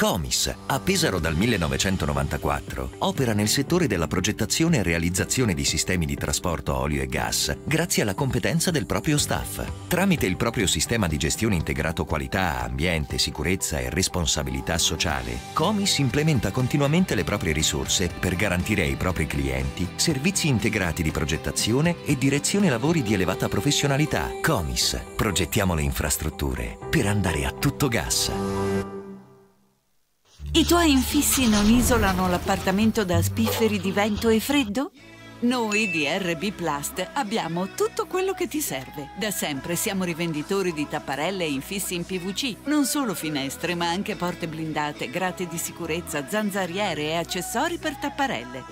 Comis, a Pesaro dal 1994, opera nel settore della progettazione e realizzazione di sistemi di trasporto a olio e gas grazie alla competenza del proprio staff. Tramite il proprio sistema di gestione integrato qualità, ambiente, sicurezza e responsabilità sociale, Comis implementa continuamente le proprie risorse per garantire ai propri clienti servizi integrati di progettazione e direzione lavori di elevata professionalità. Comis, progettiamo le infrastrutture per andare a tutto gas. I tuoi infissi non isolano l'appartamento da spifferi di vento e freddo? Noi di RB Plast abbiamo tutto quello che ti serve. Da sempre siamo rivenditori di tapparelle e infissi in PVC, non solo finestre, ma anche porte blindate, grate di sicurezza, zanzariere e accessori per tapparelle.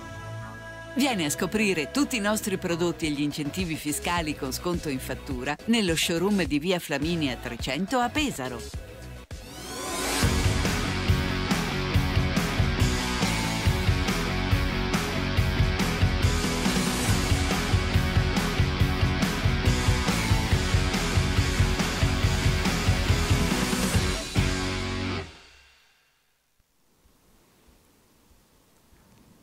Vieni a scoprire tutti i nostri prodotti e gli incentivi fiscali con sconto in fattura nello showroom di Via Flaminia 300 a Pesaro.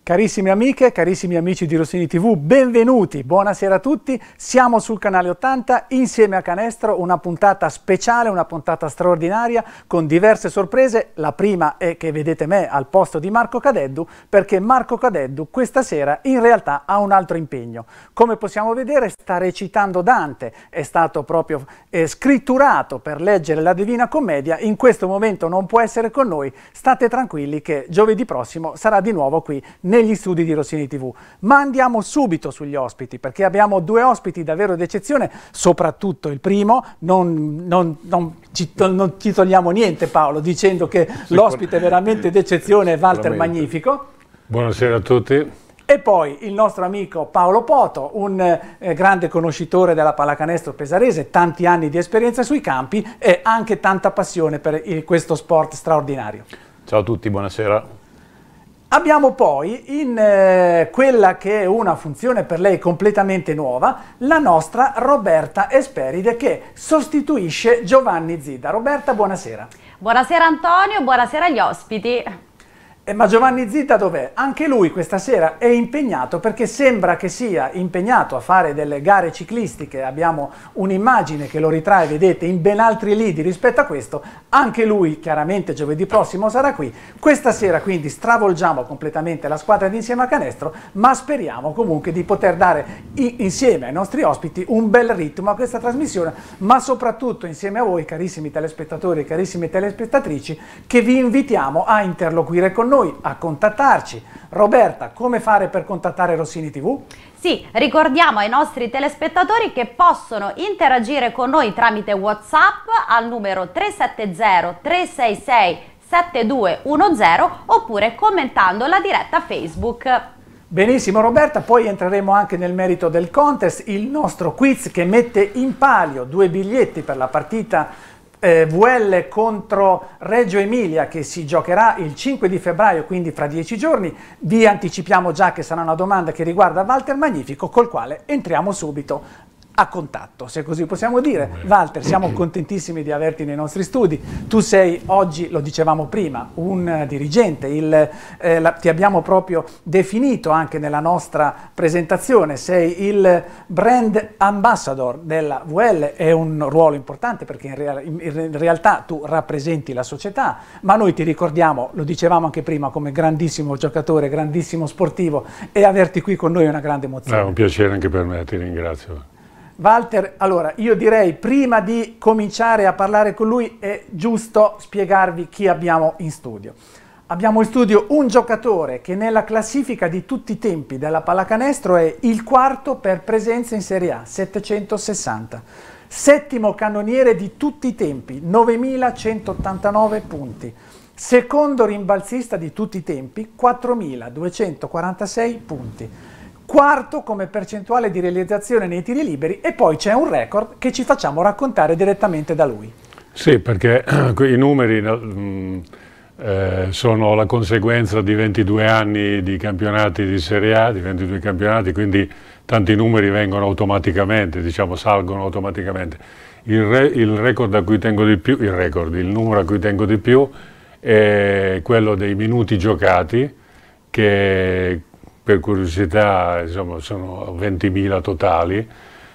Carissime amiche, carissimi amici di Rossini TV, benvenuti, buonasera a tutti, siamo sul canale 80 insieme a Canestro, una puntata speciale, una puntata straordinaria con diverse sorprese, la prima è che vedete me al posto di Marco Cadeddu perché Marco Cadeddu questa sera in realtà ha un altro impegno, come possiamo vedere sta recitando Dante, è stato proprio eh, scritturato per leggere la Divina Commedia, in questo momento non può essere con noi, state tranquilli che giovedì prossimo sarà di nuovo qui negli studi di Rossini TV. Ma andiamo subito sugli ospiti, perché abbiamo due ospiti davvero d'eccezione, soprattutto il primo, non, non, non, ci, non ci togliamo niente Paolo, dicendo che l'ospite veramente d'eccezione è Walter Magnifico. Buonasera a tutti. E poi il nostro amico Paolo Poto, un eh, grande conoscitore della pallacanestro pesarese, tanti anni di esperienza sui campi e anche tanta passione per il, questo sport straordinario. Ciao a tutti, buonasera. Abbiamo poi in eh, quella che è una funzione per lei completamente nuova, la nostra Roberta Esperide che sostituisce Giovanni Zida. Roberta, buonasera. Buonasera Antonio, buonasera agli ospiti. Eh, ma Giovanni Zitta dov'è? Anche lui questa sera è impegnato perché sembra che sia impegnato a fare delle gare ciclistiche. Abbiamo un'immagine che lo ritrae, vedete, in ben altri lidi rispetto a questo. Anche lui chiaramente giovedì prossimo sarà qui. Questa sera quindi stravolgiamo completamente la squadra di Insieme a Canestro, ma speriamo comunque di poter dare insieme ai nostri ospiti un bel ritmo a questa trasmissione, ma soprattutto insieme a voi, carissimi telespettatori e carissime telespettatrici, che vi invitiamo a interloquire con noi noi a contattarci. Roberta, come fare per contattare Rossini TV? Sì, ricordiamo ai nostri telespettatori che possono interagire con noi tramite WhatsApp al numero 370 366 7210 oppure commentando la diretta Facebook. Benissimo Roberta, poi entreremo anche nel merito del contest, il nostro quiz che mette in palio due biglietti per la partita eh, VL contro Reggio Emilia che si giocherà il 5 di febbraio, quindi fra dieci giorni. Vi anticipiamo già che sarà una domanda che riguarda Walter Magnifico, col quale entriamo subito a contatto, se così possiamo dire. Walter, siamo contentissimi di averti nei nostri studi. Tu sei oggi, lo dicevamo prima, un dirigente, il, eh, la, ti abbiamo proprio definito anche nella nostra presentazione, sei il brand ambassador della VL, è un ruolo importante perché in, real, in, in realtà tu rappresenti la società, ma noi ti ricordiamo, lo dicevamo anche prima, come grandissimo giocatore, grandissimo sportivo e averti qui con noi è una grande emozione. È un piacere anche per me, ti ringrazio. Walter, allora io direi prima di cominciare a parlare con lui è giusto spiegarvi chi abbiamo in studio. Abbiamo in studio un giocatore che nella classifica di tutti i tempi della pallacanestro è il quarto per presenza in Serie A, 760. Settimo cannoniere di tutti i tempi, 9189 punti. Secondo rimbalzista di tutti i tempi, 4246 punti quarto come percentuale di realizzazione nei tiri liberi e poi c'è un record che ci facciamo raccontare direttamente da lui. Sì, perché i numeri mh, mm, eh, sono la conseguenza di 22 anni di campionati di Serie A, di 22 campionati, quindi tanti numeri vengono automaticamente, diciamo, salgono automaticamente. Il, re, il, record a cui tengo di più, il record, il numero a cui tengo di più è quello dei minuti giocati che per curiosità insomma, sono 20.000 totali.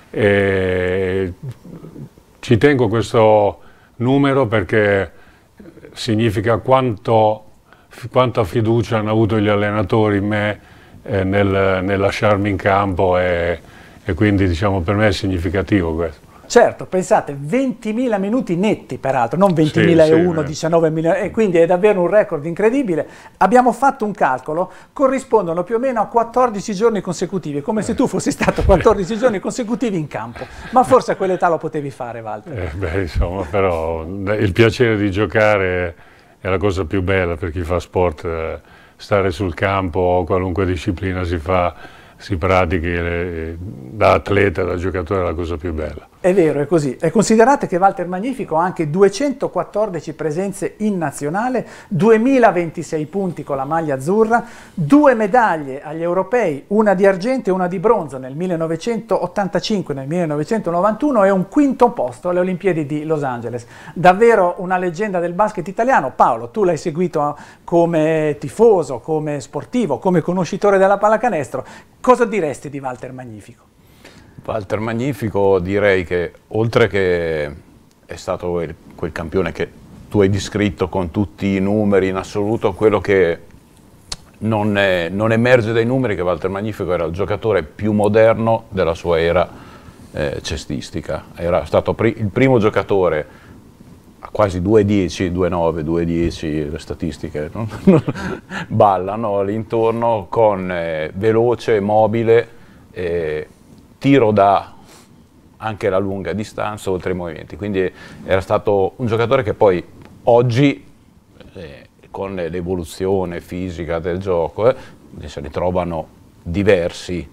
E ci tengo questo numero perché significa quanto, quanta fiducia hanno avuto gli allenatori in me eh, nel, nel, lasciarmi in campo e, e quindi diciamo, per me è significativo questo. Certo, pensate, 20.000 minuti netti peraltro, non 20.001, sì, 19.000, e quindi è davvero un record incredibile. Abbiamo fatto un calcolo, corrispondono più o meno a 14 giorni consecutivi, come se eh. tu fossi stato 14 giorni consecutivi in campo, ma forse a quell'età lo potevi fare Walter. Eh, beh, insomma, però eh, il piacere di giocare è la cosa più bella per chi fa sport, eh, stare sul campo, qualunque disciplina si fa, si pratichi, da atleta, da giocatore è la cosa più bella. È vero, è così. E considerate che Walter Magnifico ha anche 214 presenze in nazionale, 2026 punti con la maglia azzurra, due medaglie agli europei, una di argento e una di bronzo nel 1985 e nel 1991 e un quinto posto alle Olimpiadi di Los Angeles. Davvero una leggenda del basket italiano. Paolo, tu l'hai seguito come tifoso, come sportivo, come conoscitore della pallacanestro. Cosa diresti di Walter Magnifico? Walter Magnifico direi che oltre che è stato quel campione che tu hai descritto con tutti i numeri in assoluto, quello che non, è, non emerge dai numeri che Walter Magnifico era il giocatore più moderno della sua era eh, cestistica, era stato pri il primo giocatore a quasi 2-10, 2-9, 2-10, le statistiche no? ballano all'intorno con eh, veloce, mobile. Eh, tiro da anche la lunga distanza oltre i movimenti, quindi era stato un giocatore che poi oggi eh, con l'evoluzione fisica del gioco eh, se ne trovano diversi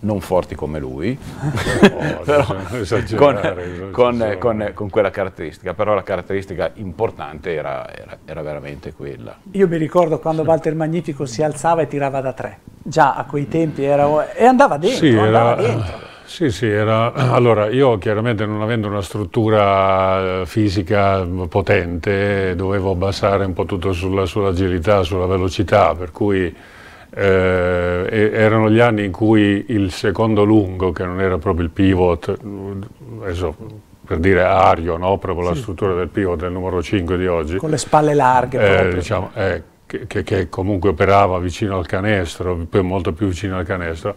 non forti come lui, no, però, con, con, con, con, quella caratteristica, però la caratteristica importante era, era, era veramente quella. Io mi ricordo quando Walter Magnifico si alzava e tirava da tre. Già a quei tempi era... e andava dentro, sì, andava era... dentro. Sì, sì, era... allora io chiaramente non avendo una struttura eh, fisica potente dovevo basare un po' tutto sulla, sull'agilità, sulla velocità, per cui eh, erano gli anni in cui il secondo lungo, che non era proprio il pivot, adesso, per dire ario, no? proprio sì. la struttura del pivot del numero 5 di oggi. Con le spalle larghe. Eh, diciamo, eh, che, che, comunque operava vicino al canestro, poi molto più vicino al canestro,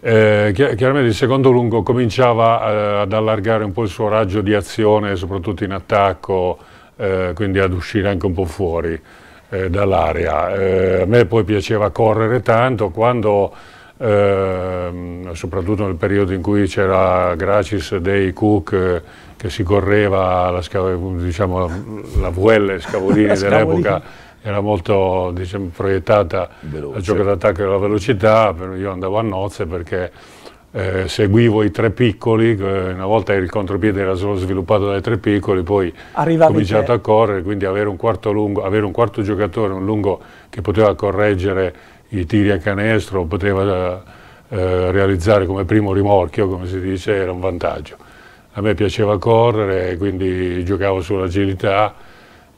eh, chiaramente il secondo lungo cominciava eh, ad allargare un po' il suo raggio di azione, soprattutto in attacco, eh, quindi ad uscire anche un po' fuori eh, dall'area. Eh, a me poi piaceva correre tanto quando ehm, soprattutto nel periodo in cui c'era Gracis dei Cook eh, che si correva la, diciamo, la VL Scavolini dell'epoca era molto diciamo, proiettata Veloce. al gioco d'attacco e alla velocità, io andavo a nozze perché eh, seguivo i tre piccoli, una volta il contropiede era solo sviluppato dai tre piccoli, poi ho cominciato a correre, quindi avere un, lungo, avere un quarto giocatore, un lungo che poteva correggere i tiri a canestro, poteva eh, realizzare come primo rimorchio, come si dice, era un vantaggio. A me piaceva correre, quindi giocavo sull'agilità,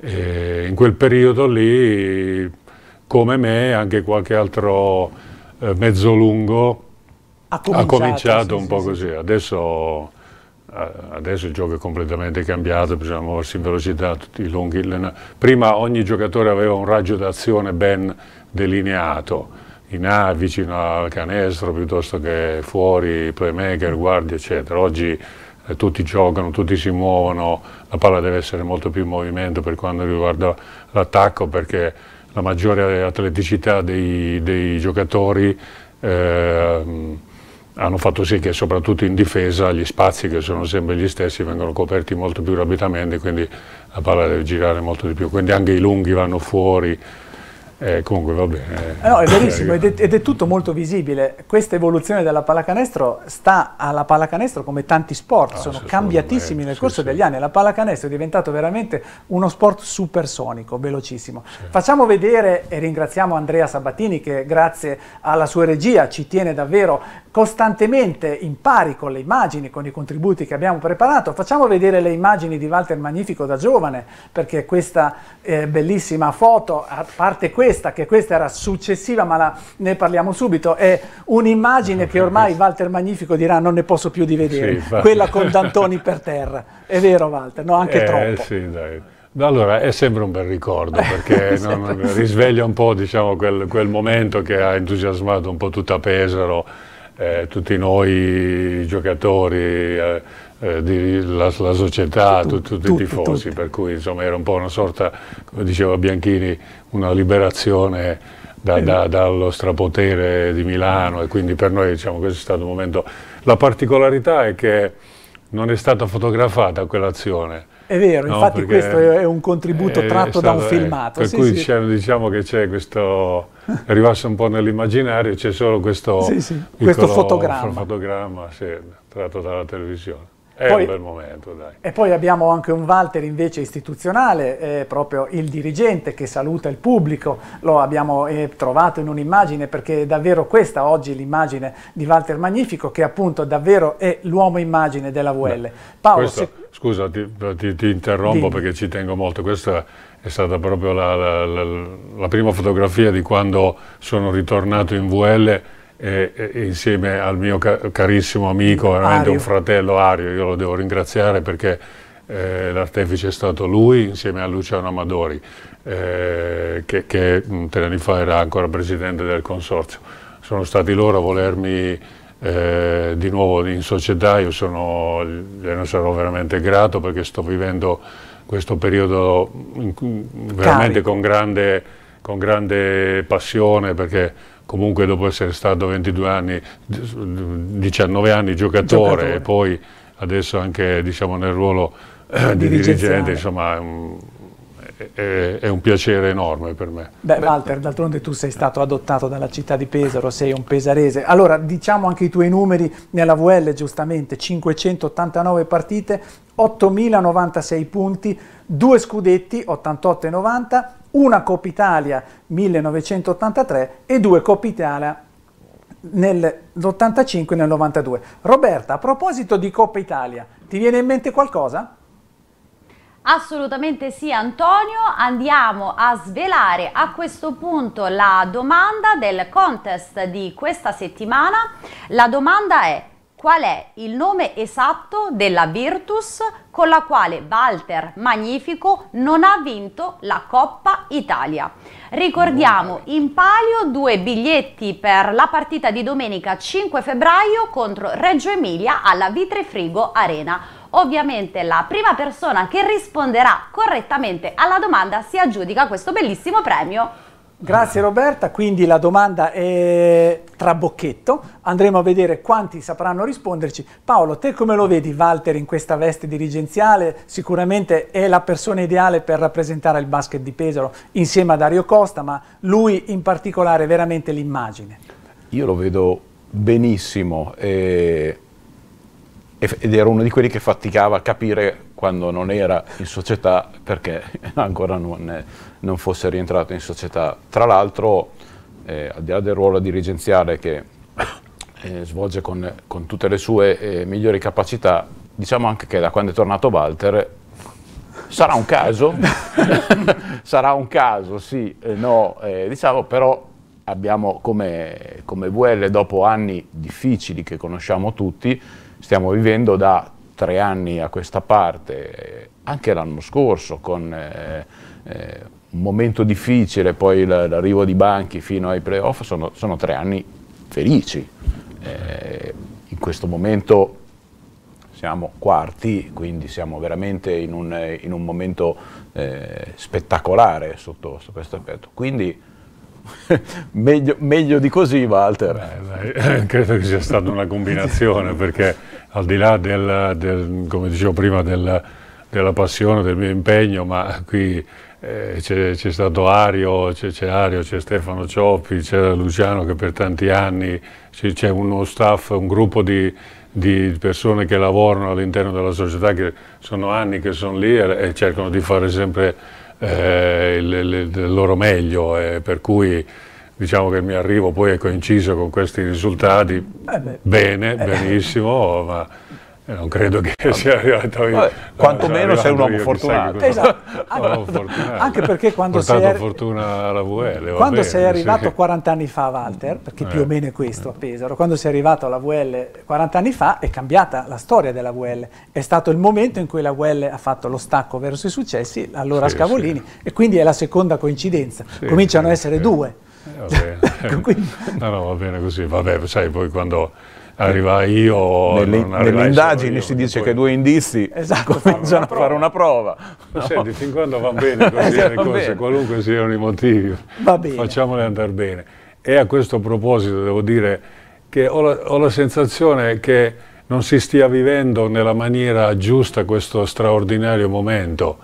e eh, in quel periodo lì, come me, anche qualche altro eh, mezzolungo ha cominciato, ha cominciato sì, un po' sì, così. Adesso, eh, adesso, il gioco è completamente cambiato, bisogna diciamo, muoversi in velocità, tutti i lunghi. Prima ogni giocatore aveva un raggio d'azione ben delineato, in A vicino al canestro piuttosto che fuori, playmaker, guardia, eccetera. Oggi eh, tutti giocano, tutti si muovono, la palla deve essere molto più in movimento per quanto riguarda l'attacco perché la maggiore atleticità dei, dei giocatori eh, hanno fatto sì che soprattutto in difesa gli spazi che sono sempre gli stessi vengono coperti molto più rapidamente, quindi la palla deve girare molto di più, quindi anche i lunghi vanno fuori, eh, comunque va bene. Eh, eh no, è eh, verissimo eh, ed è, ed è, tutto molto visibile. Questa evoluzione della pallacanestro sta alla pallacanestro come tanti sport, ah, sono cambiatissimi nel corso sì. degli anni. La pallacanestro è diventato veramente uno sport supersonico, velocissimo. Sì. Facciamo vedere e ringraziamo Andrea Sabatini che grazie alla sua regia ci tiene davvero costantemente in pari con le immagini, con i contributi che abbiamo preparato. Facciamo vedere le immagini di Walter Magnifico da giovane perché questa eh, bellissima foto, a parte questa, questa, che questa era successiva, ma la, ne parliamo subito, è un'immagine che ormai Walter Magnifico dirà non ne posso più di vedere, sì, quella con D'Antoni per terra. È vero Walter, no, anche eh, troppo. Sì, dai. Allora, è sempre un bel ricordo perché non, risveglia un po' diciamo, quel, quel, momento che ha entusiasmato un po' tutta Pesaro, eh, tutti noi giocatori. Eh, eh, di, la, la, società, cioè, tu, tu, tutti, tutti, i tifosi, tutti. per cui insomma, era un po' una sorta, come diceva Bianchini, una liberazione da, eh. da, dallo strapotere di Milano e quindi per noi diciamo, questo è stato un momento. La particolarità è che non è stata fotografata quell'azione. È vero, no? infatti questo è un contributo è tratto è stato, da un filmato. per sì, cui sì. diciamo, diciamo che c'è questo, è rimasto un po' nell'immaginario, c'è solo questo, sì, questo fotogramma, fotogramma tratto dalla televisione. È poi, un bel momento, dai. E poi abbiamo anche un Walter invece istituzionale, eh, proprio il dirigente che saluta il pubblico, lo abbiamo eh, trovato in un'immagine perché è davvero questa oggi l'immagine di Walter Magnifico che appunto davvero è l'uomo immagine della VL. Beh, Paolo, questo, se... Scusa, ti, ti, ti interrompo Dimmi. perché ci tengo molto, questa è stata proprio la, la, la, la prima fotografia di quando sono ritornato in VL e, insieme al mio carissimo amico, veramente Ario. un fratello Ario, io lo devo ringraziare perché eh, l'artefice è stato lui insieme a Luciano Amadori, eh, che, che tre anni fa era ancora presidente del consorzio. Sono stati loro a volermi eh, di nuovo in società, io sono, ne sarò veramente grato perché sto vivendo questo periodo veramente con grande, con grande passione perché comunque dopo essere stato 22 anni, 19 anni giocatore, giocatore. e poi adesso anche diciamo, nel ruolo eh, eh di dirigente, insomma, è, è, un piacere enorme per me. Beh, Walter, eh. d'altronde tu sei stato adottato dalla città di Pesaro, sei un pesarese. Allora, diciamo anche i tuoi numeri nella VL, giustamente, 589 partite, 8.096 punti, due scudetti, 88 e 90, una Coppa Italia 1983 e due Coppa Italia nell'85 e nel 92. Roberta, a proposito di Coppa Italia, ti viene in mente qualcosa? Assolutamente sì Antonio, andiamo a svelare a questo punto la domanda del contest di questa settimana. La domanda è qual è il nome esatto della Virtus con la quale Walter Magnifico non ha vinto la Coppa Italia. Ricordiamo in palio due biglietti per la partita di domenica 5 febbraio contro Reggio Emilia alla Vitrefrigo Arena. Ovviamente la prima persona che risponderà correttamente alla domanda si aggiudica questo bellissimo premio. Grazie Roberta, quindi la domanda è trabocchetto, andremo a vedere quanti sapranno risponderci. Paolo, te come lo vedi Walter in questa veste dirigenziale? Sicuramente è la persona ideale per rappresentare il basket di Pesaro insieme a Dario Costa, ma lui in particolare è veramente l'immagine. Io lo vedo benissimo eh, ed era uno di quelli che faticava a capire quando non era in società perché ancora non... È non fosse rientrato in società. Tra l'altro, eh, al di là del ruolo dirigenziale che eh, svolge con, con, tutte le sue eh, migliori capacità, diciamo anche che da quando è tornato Walter sarà un caso, sarà un caso, sì, no, eh, diciamo però abbiamo come, come VL dopo anni difficili che conosciamo tutti, stiamo vivendo da tre anni a questa parte, eh, anche l'anno scorso con eh, eh, un momento difficile, poi l'arrivo di Banchi fino ai playoff, sono, sono tre anni felici. Eh, in questo momento siamo quarti, quindi siamo veramente in un, in un momento eh, spettacolare sotto, sotto, questo aspetto. Quindi meglio, meglio, di così, Walter. Beh, eh, credo che sia stata una combinazione, perché al di là del, del come dicevo prima, del, della passione, del mio impegno, ma qui eh, c'è stato Ario, c'è Ario, c'è Stefano Cioppi, c'è Luciano che per tanti anni c'è uno staff, un gruppo di, di persone che lavorano all'interno della società che sono anni che sono lì e, e cercano di fare sempre eh, il, il, il, loro meglio, eh, per cui diciamo che il mio arrivo poi è coinciso con questi risultati, eh bene, eh benissimo, ma eh, non credo che Vabbè. sia arrivato io. Vabbè, quantomeno sei un uomo fortunato. Esatto. Anche, fortunato. anche, perché quando sei, fortuna ar... VL, quando bene, sei arrivato sì. 40 anni fa, Walter, perché eh. più o eh. meno è questo a Pesaro, quando sei arrivato alla VL 40 anni fa è cambiata la storia della VL. È stato il momento in cui la VL ha fatto lo stacco verso i successi, allora sì, Scavolini, sì. e quindi è la seconda coincidenza. Cominciano a essere due. Eh, no, no, va bene così. Vabbè, sai, poi quando arriva io. Nelle, nelle indagini si dice poi... che due indizi esatto, cominciano a fare una prova. No. Senti, fin quando vanno bene così le esatto, cose, bene. qualunque siano i motivi, facciamole andare bene. E a questo proposito devo dire che ho la, ho la sensazione che non si stia vivendo nella maniera giusta questo straordinario momento.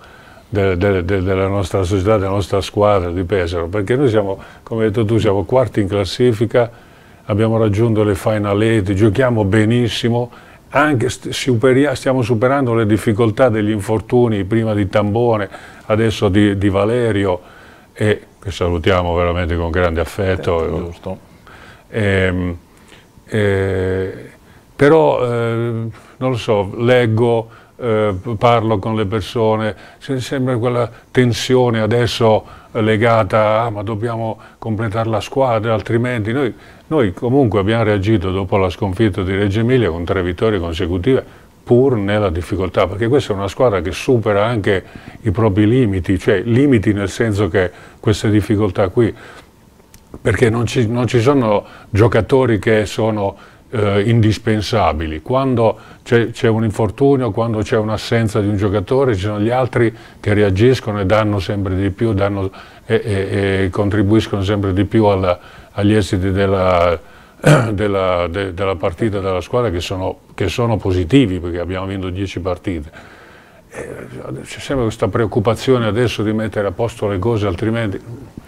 De, de, de, della nostra società, della nostra squadra di Pesaro, perché noi siamo, come hai detto tu, siamo quarti in classifica, abbiamo raggiunto le final eight, giochiamo benissimo, anche superia, stiamo superando le difficoltà degli infortuni, prima di Tambone, adesso di, di Valerio, e, che salutiamo veramente con grande affetto. Certo, e, e, però, eh, non lo so, leggo eh, parlo con le persone, c'è sempre quella tensione adesso legata a ah, ma dobbiamo completare la squadra, altrimenti noi, noi comunque abbiamo reagito dopo la sconfitta di Reggio Emilia con tre vittorie consecutive, pur nella difficoltà, perché questa è una squadra che supera anche i propri limiti, cioè limiti nel senso che queste difficoltà qui, perché non ci, non ci sono giocatori che sono eh, indispensabili. Quando c'è un infortunio, quando c'è un'assenza di un giocatore, ci sono gli altri che reagiscono e danno sempre di più, danno, e, e, e, contribuiscono sempre di più alla, agli esiti della, della, de, della, partita della squadra che sono, che sono positivi perché abbiamo vinto 10 partite. Eh, c'è sempre questa preoccupazione adesso di mettere a posto le cose, altrimenti...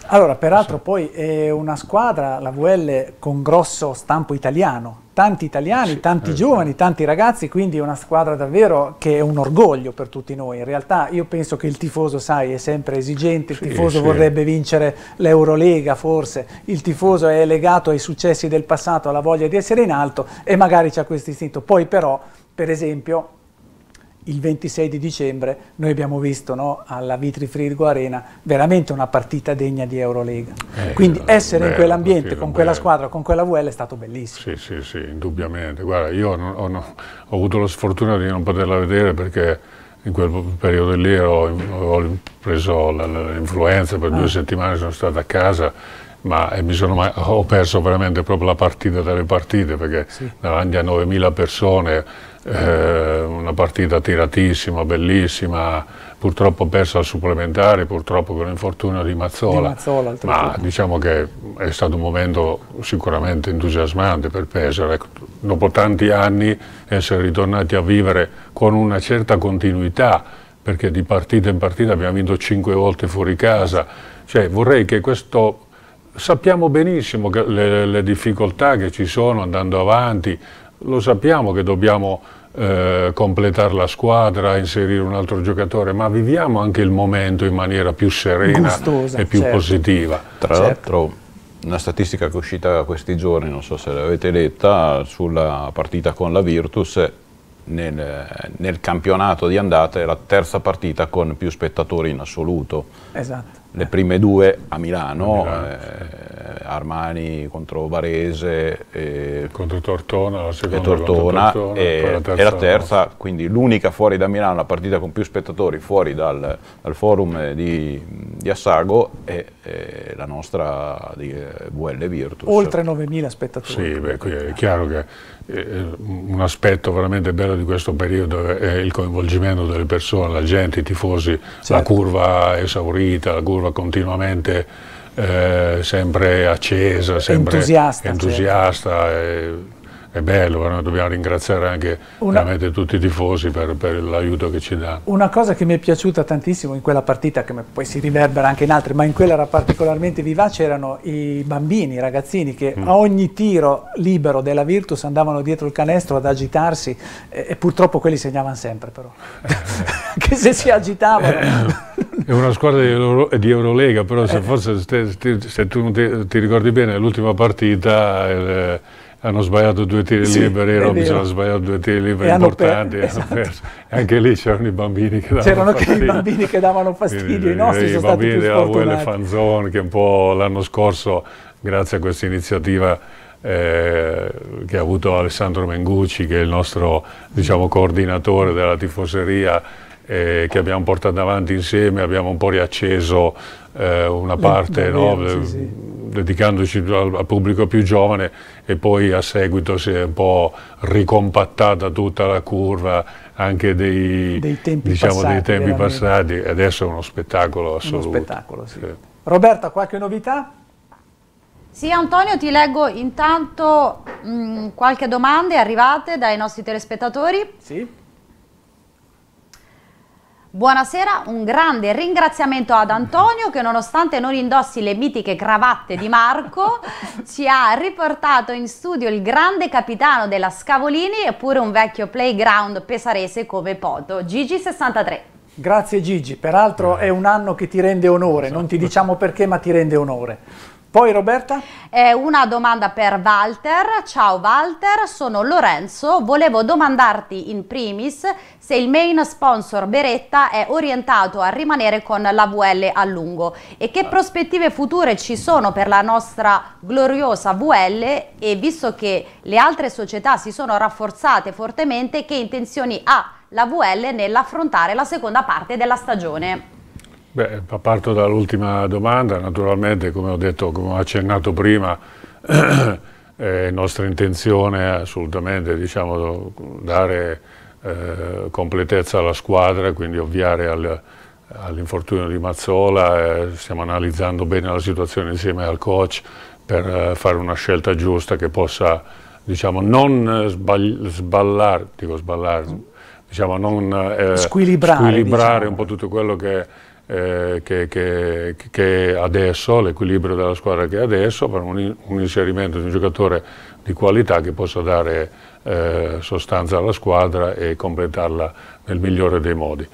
Allora, peraltro poi è una squadra, la VL, con grosso stampo italiano, tanti italiani, sì, tanti eh, giovani, tanti ragazzi, quindi è una squadra davvero che è un orgoglio per tutti noi. In realtà io penso che il tifoso, sai, è sempre esigente, il sì, tifoso sì. vorrebbe vincere l'Eurolega forse, il tifoso è legato ai successi del passato, alla voglia di essere in alto e magari c'è questo istinto. Poi però, per esempio, il 26 di dicembre noi abbiamo visto no, alla Vitri Frigo Arena veramente una partita degna di Eurolega. Eh, Quindi eh, essere bello, in quell'ambiente, con bello. quella squadra, con quella VL è stato bellissimo. Sì, sì, sì, indubbiamente. Guarda, io non, ho, non, ho, avuto la sfortuna di non poterla vedere perché in quel periodo lì ho, ho preso l'influenza, per ah. due settimane sono stato a casa ma eh, sono, ho perso veramente proprio la partita delle partite perché sì. davanti a 9.000 persone eh, una partita tiratissima, bellissima, purtroppo persa al supplementare, purtroppo con l'infortunio di Mazzola, di Mazzola ma diciamo che è stato un momento sicuramente entusiasmante per Pesaro, ecco, dopo tanti anni essere ritornati a vivere con una certa continuità, perché di partita in partita abbiamo vinto 5 volte fuori casa, cioè, vorrei che questo Sappiamo benissimo le, le, difficoltà che ci sono andando avanti, lo sappiamo che dobbiamo eh, completare la squadra, inserire un altro giocatore, ma viviamo anche il momento in maniera più serena Gustosa, e più certo. positiva. Tra certo. l'altro una statistica che è uscita questi giorni, non so se l'avete letta, sulla partita con la Virtus nel, nel, campionato di andata è la terza partita con più spettatori in assoluto. Esatto le prime due a Milano, a Milano eh, Armani contro Varese e, contro Tortona, la seconda e Tortona, Tortona e, la terza, e la terza quindi l'unica fuori da Milano, la partita con più spettatori fuori dal, dal forum di, di Assago è, è, la nostra di eh, VL Virtus. Oltre 9.000 spettatori. Sì, beh, è chiaro che eh, eh, un aspetto veramente bello di questo periodo è il coinvolgimento delle persone, la gente, i tifosi, certo. la curva esaurita, la curva continuamente eh, sempre accesa, sempre entusiasta. Certo. entusiasta certo. Eh, e, è bello, no? dobbiamo ringraziare anche Una... tutti i tifosi per, per l'aiuto che ci dà. Una cosa che mi è piaciuta tantissimo in quella partita, che poi si riverbera anche in altre, ma in quella era particolarmente vivace, erano i bambini, i ragazzini che mm. a ogni tiro libero della Virtus andavano dietro il canestro ad agitarsi e, e purtroppo quelli segnavano sempre però, eh. che se si agitavano... È una squadra di, Euro, di Eurolega, però se, eh. forse, se, se tu ti, ti ricordi bene l'ultima partita... Eh, hanno sbagliato due tiri sì, liberi, Robinson ha sbagliato due tiri liberi e importanti, per, eh, esatto. per, anche lì c'erano i bambini che davano c'erano fastidio. C'erano i bambini che davano fastidio, Quindi, i eh, nostri sono stati più sfortunati. I bambini della Fanzone che un po' l'anno scorso, grazie a questa iniziativa eh, che ha avuto Alessandro Mengucci, che è il nostro diciamo, coordinatore della tifoseria, eh, che abbiamo portato avanti insieme, abbiamo un po' riacceso eh, una parte no, sì, eh, sì. dedicandoci al, al, pubblico più giovane e poi a seguito si è un po' ricompattata tutta la curva anche dei, dei tempi, diciamo, passati, dei tempi passati, adesso è uno spettacolo assoluto. Uno spettacolo, sì. Roberta, qualche novità? Sì, Antonio, ti leggo intanto mh, mm, qualche domanda arrivate dai nostri telespettatori. Sì. Buonasera, un grande ringraziamento ad Antonio che nonostante non indossi le mitiche cravatte di Marco ci ha riportato in studio il grande capitano della Scavolini eppure un vecchio playground pesarese come Poto, Gigi63. Grazie Gigi, peraltro è un anno che ti rende onore, non ti esatto. diciamo perché ma ti rende onore. Poi Roberta? Eh, una domanda per Walter. Ciao Walter, sono Lorenzo. Volevo domandarti in primis se il main sponsor Beretta è orientato a rimanere con la VL a lungo e che prospettive future ci sono per la nostra gloriosa VL e visto che le altre società si sono rafforzate fortemente, che intenzioni ha la VL nell'affrontare la seconda parte della stagione? Beh, parto dall'ultima domanda, naturalmente come ho detto, come ho accennato prima, è nostra intenzione assolutamente diciamo, dare eh, completezza alla squadra, quindi ovviare al, all'infortunio di Mazzola, eh, stiamo analizzando bene la situazione insieme al coach per eh, fare una scelta giusta che possa diciamo, non sballare, dico sballare, diciamo, non eh, squilibrare, squilibrare diciamo. un po' tutto quello che eh, che, che, che, adesso, l'equilibrio della squadra che è adesso, per un, un, inserimento di un giocatore di qualità che possa dare eh, sostanza alla squadra e completarla nel migliore dei modi.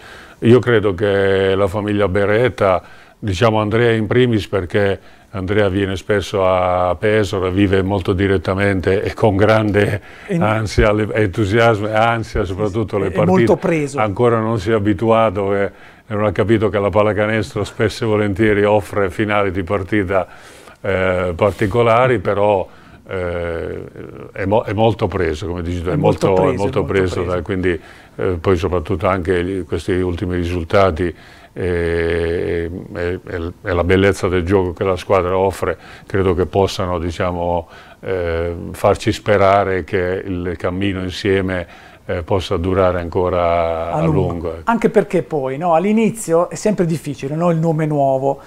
Io credo che la famiglia Beretta, diciamo Andrea in primis perché Andrea viene spesso a Pesaro, vive molto direttamente e con grande ansia, entusiasmo e ansia soprattutto le partite. Molto preso. Ancora non si è abituato. Eh, e non ha capito che la pallacanestro spesso e volentieri offre finali di partita eh, particolari, però eh, è, mo è, molto preso, come dici tu, è, è, molto, preso, è molto preso, preso. Da, quindi eh, poi soprattutto anche gli, questi ultimi risultati e, e, e, la bellezza del gioco che la squadra offre credo che possano diciamo, eh, farci sperare che il cammino insieme eh, possa durare ancora a, a lungo. lungo. Ecco. Anche perché poi no, all'inizio è sempre difficile, no? il nome nuovo,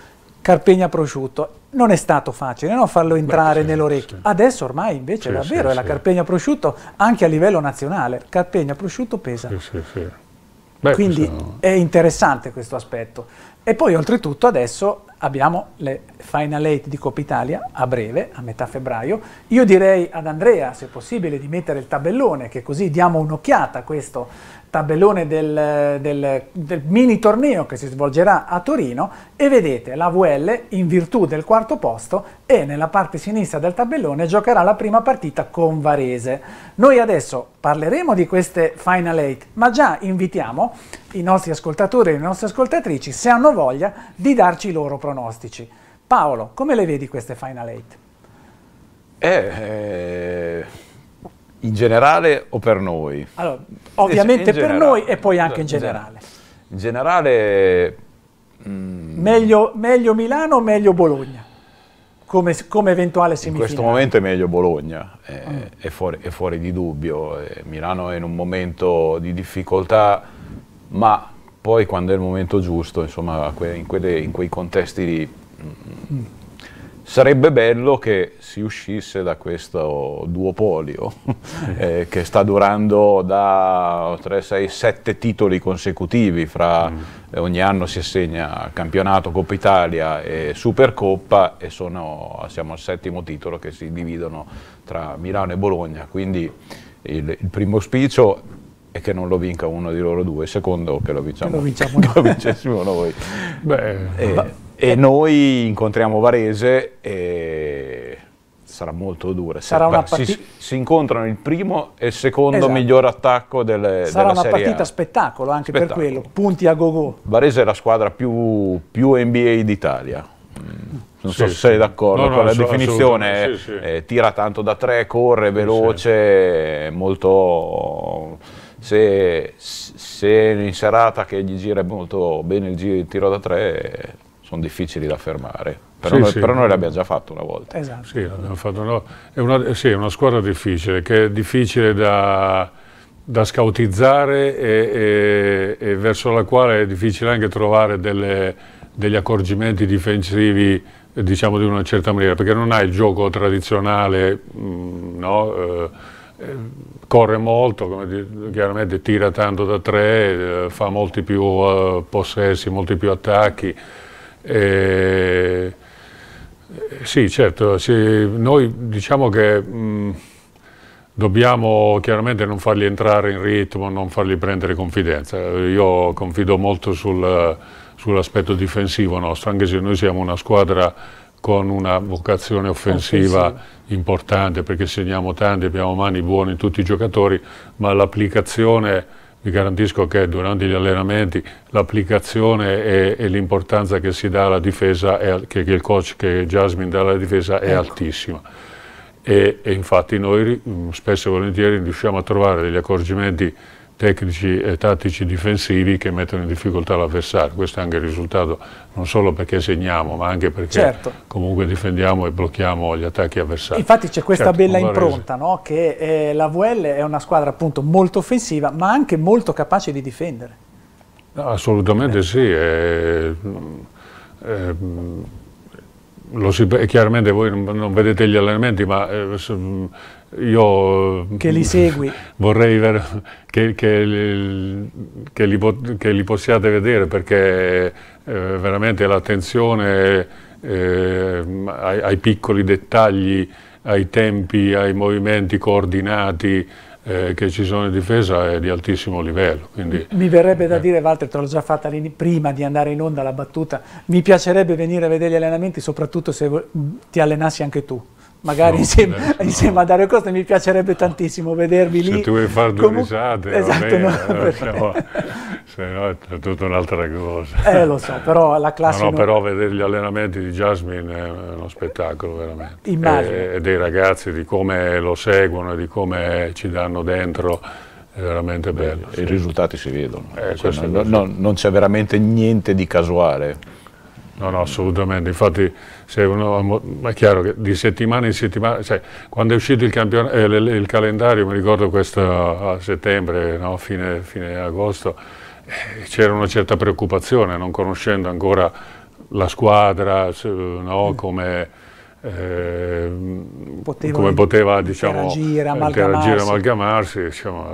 Carpegna Prosciutto, non è stato facile no? farlo entrare sì, nell'orecchio. Sì. Adesso ormai invece sì, davvero è la Carpegna Prosciutto anche a livello nazionale. Carpegna Prosciutto pesa. Beh, Quindi questo... è interessante questo aspetto. E poi oltretutto adesso abbiamo le Final Eight di Coppa Italia a breve, a metà febbraio. Io direi ad Andrea, se possibile, di mettere il tabellone, che così diamo un'occhiata a questo tabellone del, del, del, mini torneo che si svolgerà a Torino e vedete la VL in virtù del quarto posto e nella parte sinistra del tabellone giocherà la prima partita con Varese. Noi adesso parleremo di queste Final 8 ma già invitiamo i nostri ascoltatori e le nostre ascoltatrici se hanno voglia di darci i loro pronostici. Paolo, come le vedi queste Final 8? Eh, eh in generale o per noi? Allora, ovviamente per noi e poi anche in esatto, esatto. generale. In generale... Mm. Meglio, meglio, Milano o meglio Bologna? Come, come eventuale semifinale? In questo momento è meglio Bologna, è, mm. è, fuori, è fuori, di dubbio. Eh, Milano è in un momento di difficoltà, ma poi quando è il momento giusto, insomma, in, quelle, in quei contesti lì... Mm, mm. Sarebbe bello che si uscisse da questo duopolio eh, che sta durando da 3, 6, 7 titoli consecutivi, fra mm. eh, ogni anno si assegna campionato, Coppa Italia e Supercoppa e sono, siamo al settimo titolo che si dividono tra Milano e Bologna, quindi il, il primo auspicio e che non lo vinca uno di loro due, secondo che lo vinciamo, che lo vinciamo. che lo vincessimo noi. Beh, eh, e noi incontriamo Varese e sarà molto dura. Sarà una partita... si, si incontrano il primo e il secondo esatto. miglior attacco delle, sarà della Serie Sarà una partita spettacolo anche spettacolo. per quello, punti a go-go. Varese è la squadra più, più NBA d'Italia. Mm, non sì, so se sei d'accordo no, no, la definizione, sì, eh, tira tanto da tre, corre veloce, molto... Se, se in serata che gli gira molto bene il tiro da tre, sono difficili da fermare, però, sì, noi, sì. però noi l'abbiamo già fatto una volta. Esatto. Sì, una, è, una, sì, è una, squadra difficile, che è difficile da, da scautizzare e, e, e, verso la quale è difficile anche trovare delle, degli accorgimenti difensivi diciamo di una certa maniera, perché non ha il gioco tradizionale, mh, mm, no? Eh, eh, corre molto, di, chiaramente tira tanto da tre, eh, fa molti più eh, possessi, molti più attacchi, eh, sì, certo, sì, noi diciamo che mh, mm, dobbiamo chiaramente non farli entrare in ritmo, non farli prendere confidenza. Io confido molto sul, sull'aspetto difensivo nostro, anche se noi siamo una squadra con una vocazione offensiva, offensiva. importante perché segniamo tanti, abbiamo mani buone in tutti i giocatori, ma l'applicazione vi garantisco che durante gli allenamenti l'applicazione e, e l'importanza che si dà alla difesa, è, che, che, il coach che Jasmine dà alla difesa è ecco. altissima. E, e, infatti noi mm, spesso e volentieri riusciamo a trovare degli accorgimenti tecnici e tattici difensivi che mettono in difficoltà l'avversario. Questo è anche il risultato non solo perché segniamo, ma anche perché certo. comunque difendiamo e blocchiamo gli attacchi avversari. Infatti c'è questa certo, bella impronta, no? che eh, la VL è una squadra appunto molto offensiva, ma anche molto capace di difendere. assolutamente eh. sì. Eh, si, chiaramente voi non, non, vedete gli allenamenti, ma eh, io che li segui vorrei che, che, li, che, li, che, li, possiate vedere perché eh, veramente l'attenzione eh, ai, ai, piccoli dettagli ai tempi ai movimenti coordinati eh, che ci sono in difesa è di altissimo livello. Quindi, mi verrebbe da eh. dire, Walter, te l'ho già fatta prima di andare in onda la battuta, mi piacerebbe venire a vedere gli allenamenti soprattutto se ti allenassi anche tu magari no, insieme, adesso, insieme no. a Dario Costa mi piacerebbe tantissimo vedervi lì. Se tu vuoi fare due Comun- risate, esatto, va bene, no, eh, se no è tutta un'altra cosa. Eh lo so, però la classe... No, no, però vedere gli allenamenti di Jasmine è uno spettacolo veramente. Immagino. E, e dei ragazzi, di come lo seguono, e di come ci danno dentro è veramente bello. Beh, sì. I risultati si vedono, eh, cioè, no, no, non c'è veramente niente di casuale. No, no, assolutamente, infatti uno, è chiaro che di settimana in settimana, cioè, quando è uscito il, eh, il, calendario, mi ricordo questo a settembre, no? fine, fine, agosto, eh, c'era una certa preoccupazione, non conoscendo ancora la squadra, no? Mm. come, eh, come, poteva diciamo, interagire, amalgamarsi, amalgamarsi diciamo,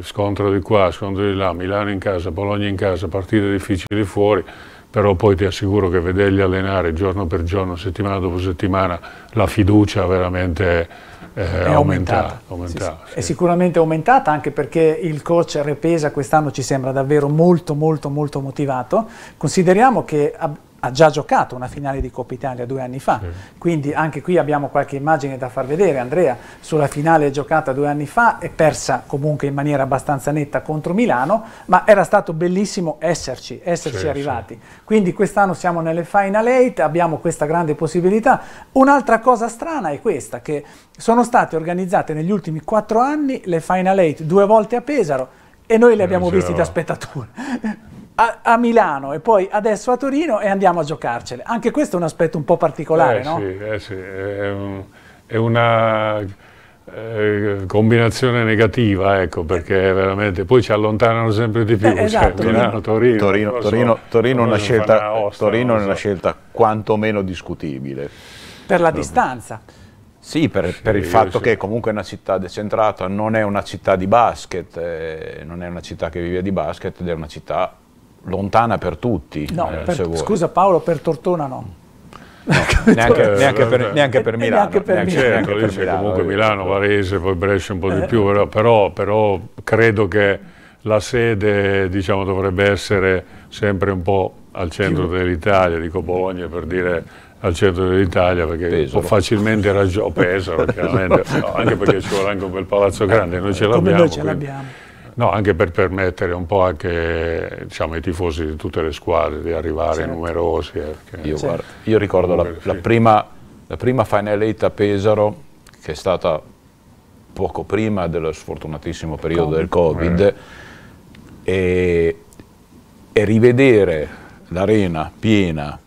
scontro di qua, scontro di là, Milano in casa, Bologna in casa, partite difficili fuori però poi ti assicuro che vederli allenare giorno per giorno, settimana dopo settimana, la fiducia veramente eh, è aumentata. aumentata, aumentata sì, sì. Sì. È sicuramente aumentata anche perché il coach Repesa quest'anno ci sembra davvero molto molto molto motivato. Consideriamo che ha già giocato una finale di Coppa Italia due anni fa, mm. quindi anche qui abbiamo qualche immagine da far vedere, Andrea sulla finale giocata due anni fa e persa comunque in maniera abbastanza netta contro Milano, ma era stato bellissimo esserci, esserci sì, arrivati, sì. quindi quest'anno siamo nelle Final 8, abbiamo questa grande possibilità, un'altra cosa strana è questa, che sono state organizzate negli ultimi quattro anni le Final 8 due volte a Pesaro e noi le abbiamo visti da spettatore a, a, Milano e poi adesso a Torino e andiamo a giocarcele. Anche questo è un aspetto un po' particolare, eh, no? Sì, eh, sì. È, un, è una eh, combinazione negativa, ecco, perché veramente poi ci allontanano sempre di più. Eh, esatto. cioè, Milano, Torino. Torino, so, Torino, Torino, una scelta, osta, Torino è una scelta quantomeno discutibile. Per la distanza. Sì, per, sì, per, il fatto sì. che comunque è una città decentrata, non è una città di basket, eh, non è una città che vive di basket ed è una città lontana per tutti. No, eh, per, scusa Paolo, per Tortona no. No, neanche, neanche, per, cioè, neanche, per, eh, Milano. Neanche per neanche, Milano. Certo, per cioè, Milano comunque Milano, Varese, poi Brescia un po' di eh. più, però, però credo che la sede diciamo, dovrebbe essere sempre un po' al centro dell'Italia, dico Bologna per dire al centro dell'Italia perché Pesaro. facilmente raggiungere Pesaro, no, anche perché ci vuole anche un bel palazzo grande, noi ce l'abbiamo. No, anche per permettere un po' anche, diciamo, ai tifosi di tutte le squadre di arrivare certo. numerosi. Eh, perché... io, guarda, io, ricordo la, la, prima, la prima Final 8 a Pesaro, che è stata poco prima dello sfortunatissimo periodo del Covid, eh. e, e rivedere l'arena piena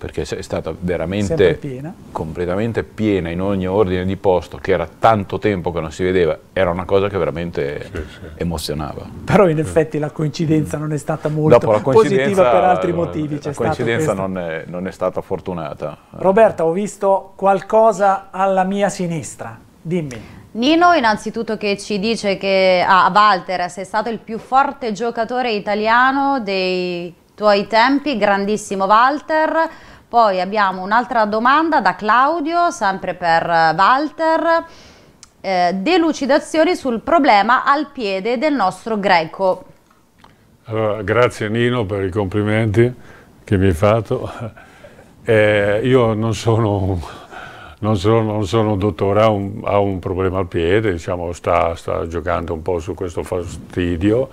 perché è stata veramente piena. completamente piena in ogni ordine di posto, che era tanto tempo che non si vedeva, era una cosa che veramente sì, sì. emozionava. Però in effetti la coincidenza mm. non è stata molto positiva per altri motivi. La, la coincidenza non è, non è stata fortunata. Roberta, ho visto qualcosa alla mia sinistra, dimmi. Nino innanzitutto che ci dice che a ah, Walter sei stato il più forte giocatore italiano dei tuoi tempi, grandissimo Walter. Poi abbiamo un'altra domanda da Claudio, sempre per eh, Walter. Eh, delucidazioni sul problema al piede del nostro greco. Allora, grazie Nino per i complimenti che mi hai fatto. Eh, io non sono, non sono, non sono un dottore, ho un, ha un, problema al piede, diciamo, sta, sta giocando un po' su questo fastidio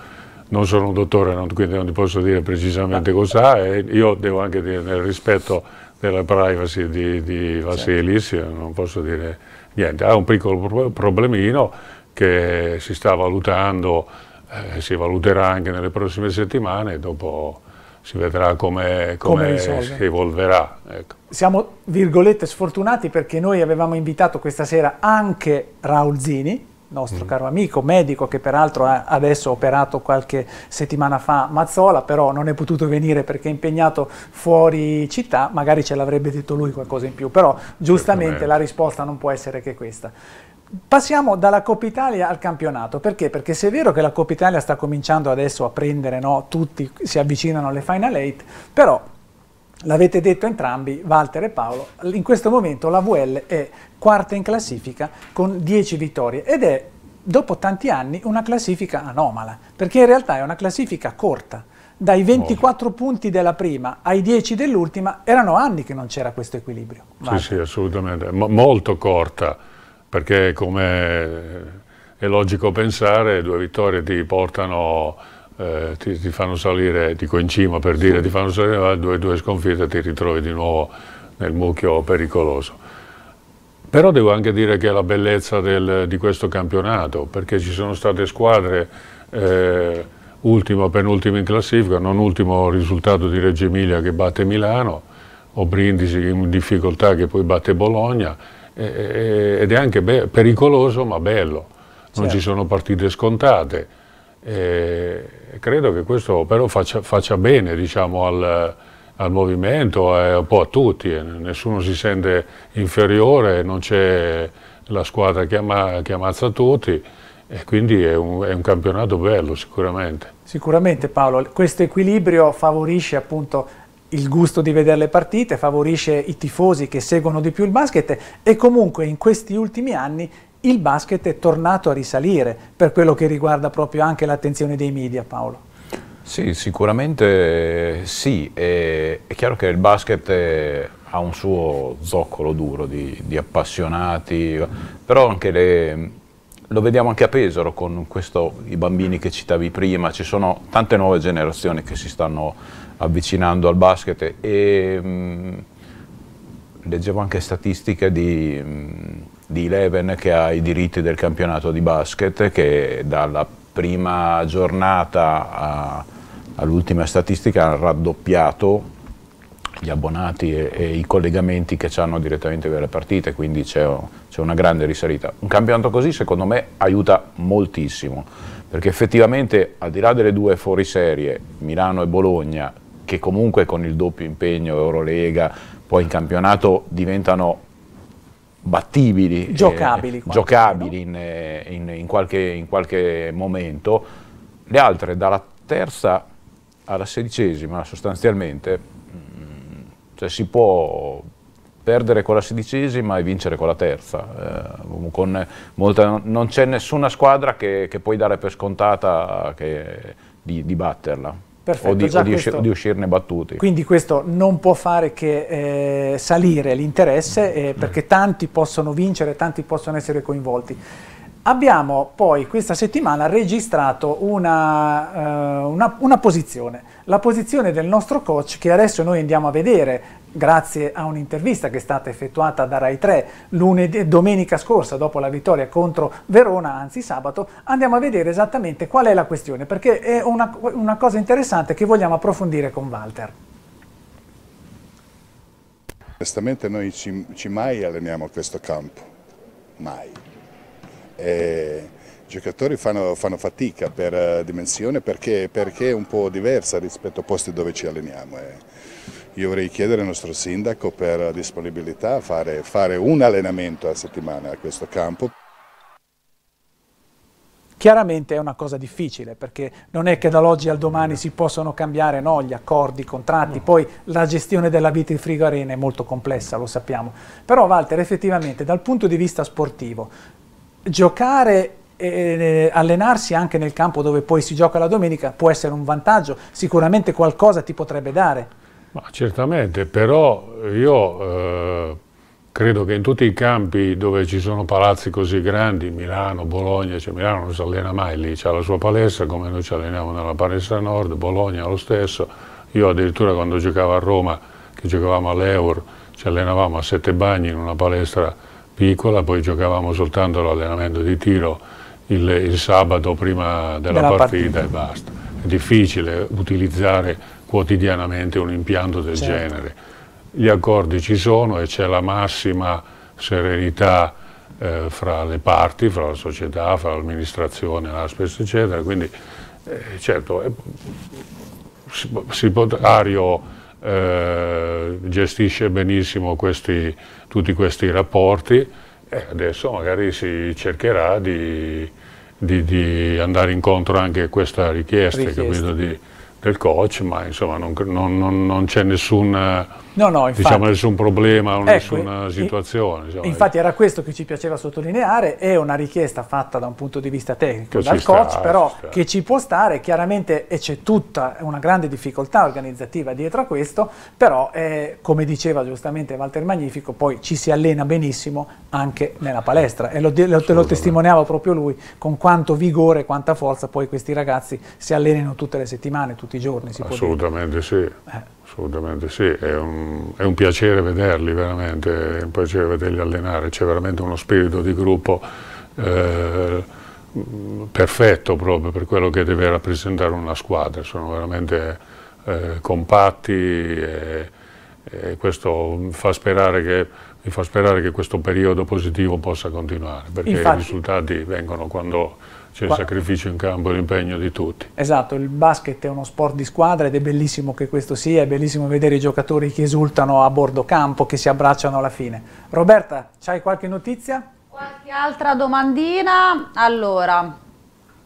non sono un dottore, non, quindi non ti posso dire precisamente cos'ha e io devo anche dire nel rispetto della privacy di, di certo. Vasilis, certo. non posso dire niente. Ha un piccolo problemino che si sta valutando, eh, si valuterà anche nelle prossime settimane dopo si vedrà come, come, come si evolverà. Ecco. Siamo, virgolette, sfortunati perché noi avevamo invitato questa sera anche Raul Zini, nostro mm. caro amico, medico che peraltro ha adesso operato qualche settimana fa Mazzola, però non è potuto venire perché è impegnato fuori città, magari ce l'avrebbe detto lui qualcosa in più, però giustamente la risposta non può essere che questa. Passiamo dalla Coppa Italia al campionato, perché? Perché se è vero che la Coppa Italia sta cominciando adesso a prendere, no? tutti si avvicinano alle Final 8, però l'avete detto entrambi, Walter e Paolo, in questo momento la VL è quarta in classifica con 10 vittorie ed è dopo tanti anni una classifica anomala, perché in realtà è una classifica corta. Dai 24 oh. punti della prima ai 10 dell'ultima erano anni che non c'era questo equilibrio. Walter. Sì, sì, assolutamente, M molto corta, perché come è logico pensare due vittorie ti portano eh, ti, ti, fanno salire, dico in cima per dire, ti fanno salire due, due sconfitte e ti ritrovi di nuovo nel mucchio pericoloso. Però devo anche dire che è la bellezza del, di questo campionato, perché ci sono state squadre, eh, ultimo penultimo in classifica, non ultimo risultato di Reggio Emilia che batte Milano, o Brindisi in difficoltà che poi batte Bologna, eh, ed è anche pericoloso ma bello, non certo. ci sono partite scontate. E credo che questo però faccia, faccia bene diciamo, al, al, movimento e un po' a tutti, eh. nessuno si sente inferiore, non c'è la squadra che, ama, che, ammazza tutti e quindi è un, è un, campionato bello sicuramente. Sicuramente Paolo, questo equilibrio favorisce appunto il gusto di vedere le partite, favorisce i tifosi che seguono di più il basket e comunque in questi ultimi anni il basket è tornato a risalire per quello che riguarda proprio anche l'attenzione dei media, Paolo. Sì, sicuramente sì, è, è chiaro che il basket è, ha un suo zoccolo duro di, di appassionati, però le, lo vediamo anche a Pesaro con questo, i bambini che citavi prima, ci sono tante nuove generazioni che si stanno avvicinando al basket e mh, mm, leggevo anche statistiche di... Mh, mm, di Leven che ha i diritti del campionato di basket che dalla prima giornata all'ultima statistica ha raddoppiato gli abbonati e, e, i collegamenti che hanno direttamente per le partite, quindi c'è, una grande risalita. Un campionato così secondo me aiuta moltissimo, perché effettivamente al di là delle due fuoriserie, Milano e Bologna, che comunque con il doppio impegno Eurolega, poi in campionato diventano battibili, giocabili, eh, giocabili no? in, in, in, qualche, in qualche momento, le altre dalla terza alla sedicesima sostanzialmente, mm, cioè si può perdere con la sedicesima e vincere con la terza. Eh, molta, non c'è nessuna squadra che, che, puoi dare per scontata che, di, di batterla. Perfetto, o, di, o di, uscir, di, uscirne battuti. Quindi questo non può fare che eh, salire l'interesse eh, perché tanti possono vincere, tanti possono essere coinvolti. Abbiamo poi questa settimana registrato una, eh, una, una posizione, la posizione del nostro coach che adesso noi andiamo a vedere grazie a un'intervista che è stata effettuata da Rai 3 lunedì, domenica scorsa dopo la vittoria contro Verona, anzi sabato, andiamo a vedere esattamente qual è la questione, perché è una, una cosa interessante che vogliamo approfondire con Walter. Onestamente noi ci, ci mai alleniamo questo campo, mai. E i giocatori fanno, fanno fatica per eh, dimensione perché, perché, è un po' diversa rispetto a posti dove ci alleniamo. Eh. Io vorrei chiedere al nostro sindaco per disponibilità a fare, fare un allenamento a settimana a questo campo. Chiaramente è una cosa difficile perché non è che dall'oggi al domani si possono cambiare no, gli accordi, i contratti, no. poi la gestione della Vitrifrigo Arena è molto complessa, lo sappiamo. Però Walter, effettivamente dal punto di vista sportivo, giocare e allenarsi anche nel campo dove poi si gioca la domenica può essere un vantaggio, sicuramente qualcosa ti potrebbe dare. Ma certamente, però io eh, credo che in tutti i campi dove ci sono palazzi così grandi, Milano, Bologna, cioè Milano non si allena mai lì, c'è la sua palestra come noi ci alleniamo nella palestra nord, Bologna lo stesso, io addirittura quando giocavo a Roma, che giocavamo all'Eur, ci allenavamo a sette bagni in una palestra piccola, poi giocavamo soltanto l'allenamento di tiro il, il, sabato prima della, della partita, partita e basta. È difficile utilizzare quotidianamente un impianto del certo. genere. Gli accordi ci sono e c'è la massima serenità eh, fra le parti, fra la società, fra l'amministrazione, l'ASPES, eccetera, quindi eh, certo eh, si, si pot- Ario eh, gestisce benissimo questi, tutti questi rapporti e adesso magari si cercherà di, di, di andare incontro anche a questa richiesta, richiesta. Capito, di, del coach, ma insomma non, non, non c'è nessun eh, No, no, infatti. Diciamo nessun problema, ecco, nessuna ecco, situazione. Diciamo. Infatti eh. era questo che ci piaceva sottolineare, è una richiesta fatta da un punto di vista tecnico che dal coach, sta, però ci che ci può stare, chiaramente e c'è tutta una grande difficoltà organizzativa dietro a questo, però eh, come diceva giustamente Walter Magnifico, poi ci si allena benissimo anche nella palestra e lo, lo, lo testimoniava proprio lui con quanto vigore, e quanta forza poi questi ragazzi si allenano tutte le settimane, tutti i giorni. Si Assolutamente sì. Eh assolutamente sì, è un, è un, piacere vederli veramente, è un piacere vederli allenare, c'è veramente uno spirito di gruppo eh, perfetto proprio per quello che deve rappresentare una squadra, sono veramente eh, compatti e, e questo fa sperare che mi fa sperare che questo periodo positivo possa continuare, perché Infatti, i risultati vengono quando c'è il sacrificio in campo, l'impegno di tutti. Esatto, il basket è uno sport di squadra ed è bellissimo che questo sia, è bellissimo vedere i giocatori che esultano a bordo campo, che si abbracciano alla fine. Roberta, c'hai qualche notizia? Qualche altra domandina? Allora,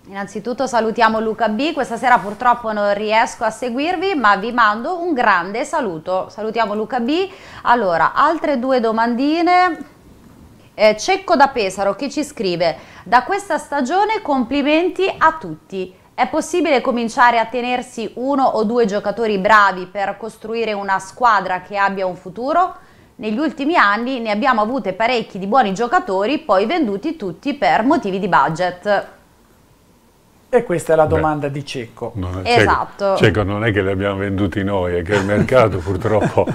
Innanzitutto salutiamo Luca B, questa sera purtroppo non riesco a seguirvi ma vi mando un grande saluto, salutiamo Luca B. Allora, altre due domandine, eh, Cecco da Pesaro che ci scrive da questa stagione complimenti a tutti. È possibile cominciare a tenersi uno o due giocatori bravi per costruire una squadra che abbia un futuro? Negli ultimi anni ne abbiamo avute parecchi di buoni giocatori, poi venduti tutti per motivi di budget. E questa è la domanda Beh, di Cecco. Non è, esatto. Cecco, non è che li abbiamo venduti noi, è che il mercato purtroppo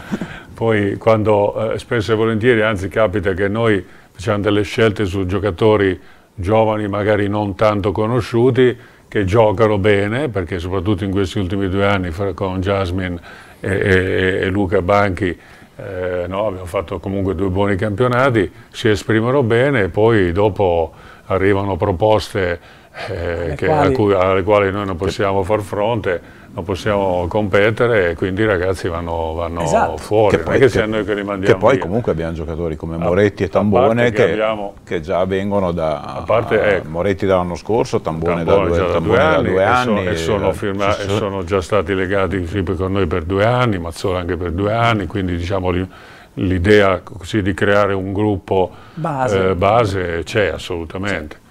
poi quando eh, spesso e volentieri, anzi capita che noi facevano delle scelte su giocatori giovani magari non tanto conosciuti che giocano bene perché soprattutto in questi ultimi due anni con Jasmine e, e, e Luca Banchi eh, no, abbiamo fatto comunque due buoni campionati, si esprimono bene e poi dopo arrivano proposte eh, che, quali, cui, alle quali noi non possiamo far fronte non possiamo competere e quindi i ragazzi vanno, vanno esatto. fuori, che poi, che, che, che, che poi comunque abbiamo giocatori come Moretti a, e Tambone abbiamo, che, già vengono da parte, a, ecco, Moretti dall'anno scorso, Tambone, Tambone, da, due, Tambone da due anni, e, so, eh, e, sono, firma, e sono, già stati legati sì, con noi per due anni, Mazzola anche per due anni, quindi diciamo l'idea di creare un gruppo base, eh, base c'è assolutamente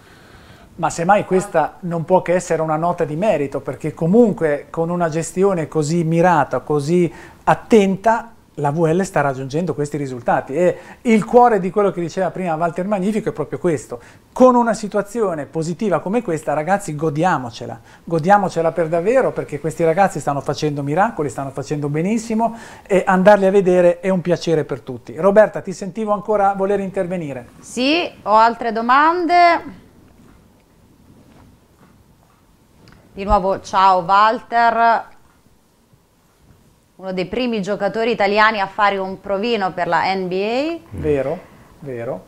ma semmai questa non può che essere una nota di merito, perché comunque con una gestione così mirata, così attenta, la VL sta raggiungendo questi risultati e il cuore di quello che diceva prima Walter Magnifico è proprio questo. Con una situazione positiva come questa, ragazzi, godiamocela. Godiamocela per davvero perché questi ragazzi stanno facendo miracoli, stanno facendo benissimo e andarli a vedere è un piacere per tutti. Roberta, ti sentivo ancora voler intervenire. Sì, ho altre domande. Di nuovo ciao Walter, uno dei primi giocatori italiani a fare un provino per la NBA. Mm. Vero, vero.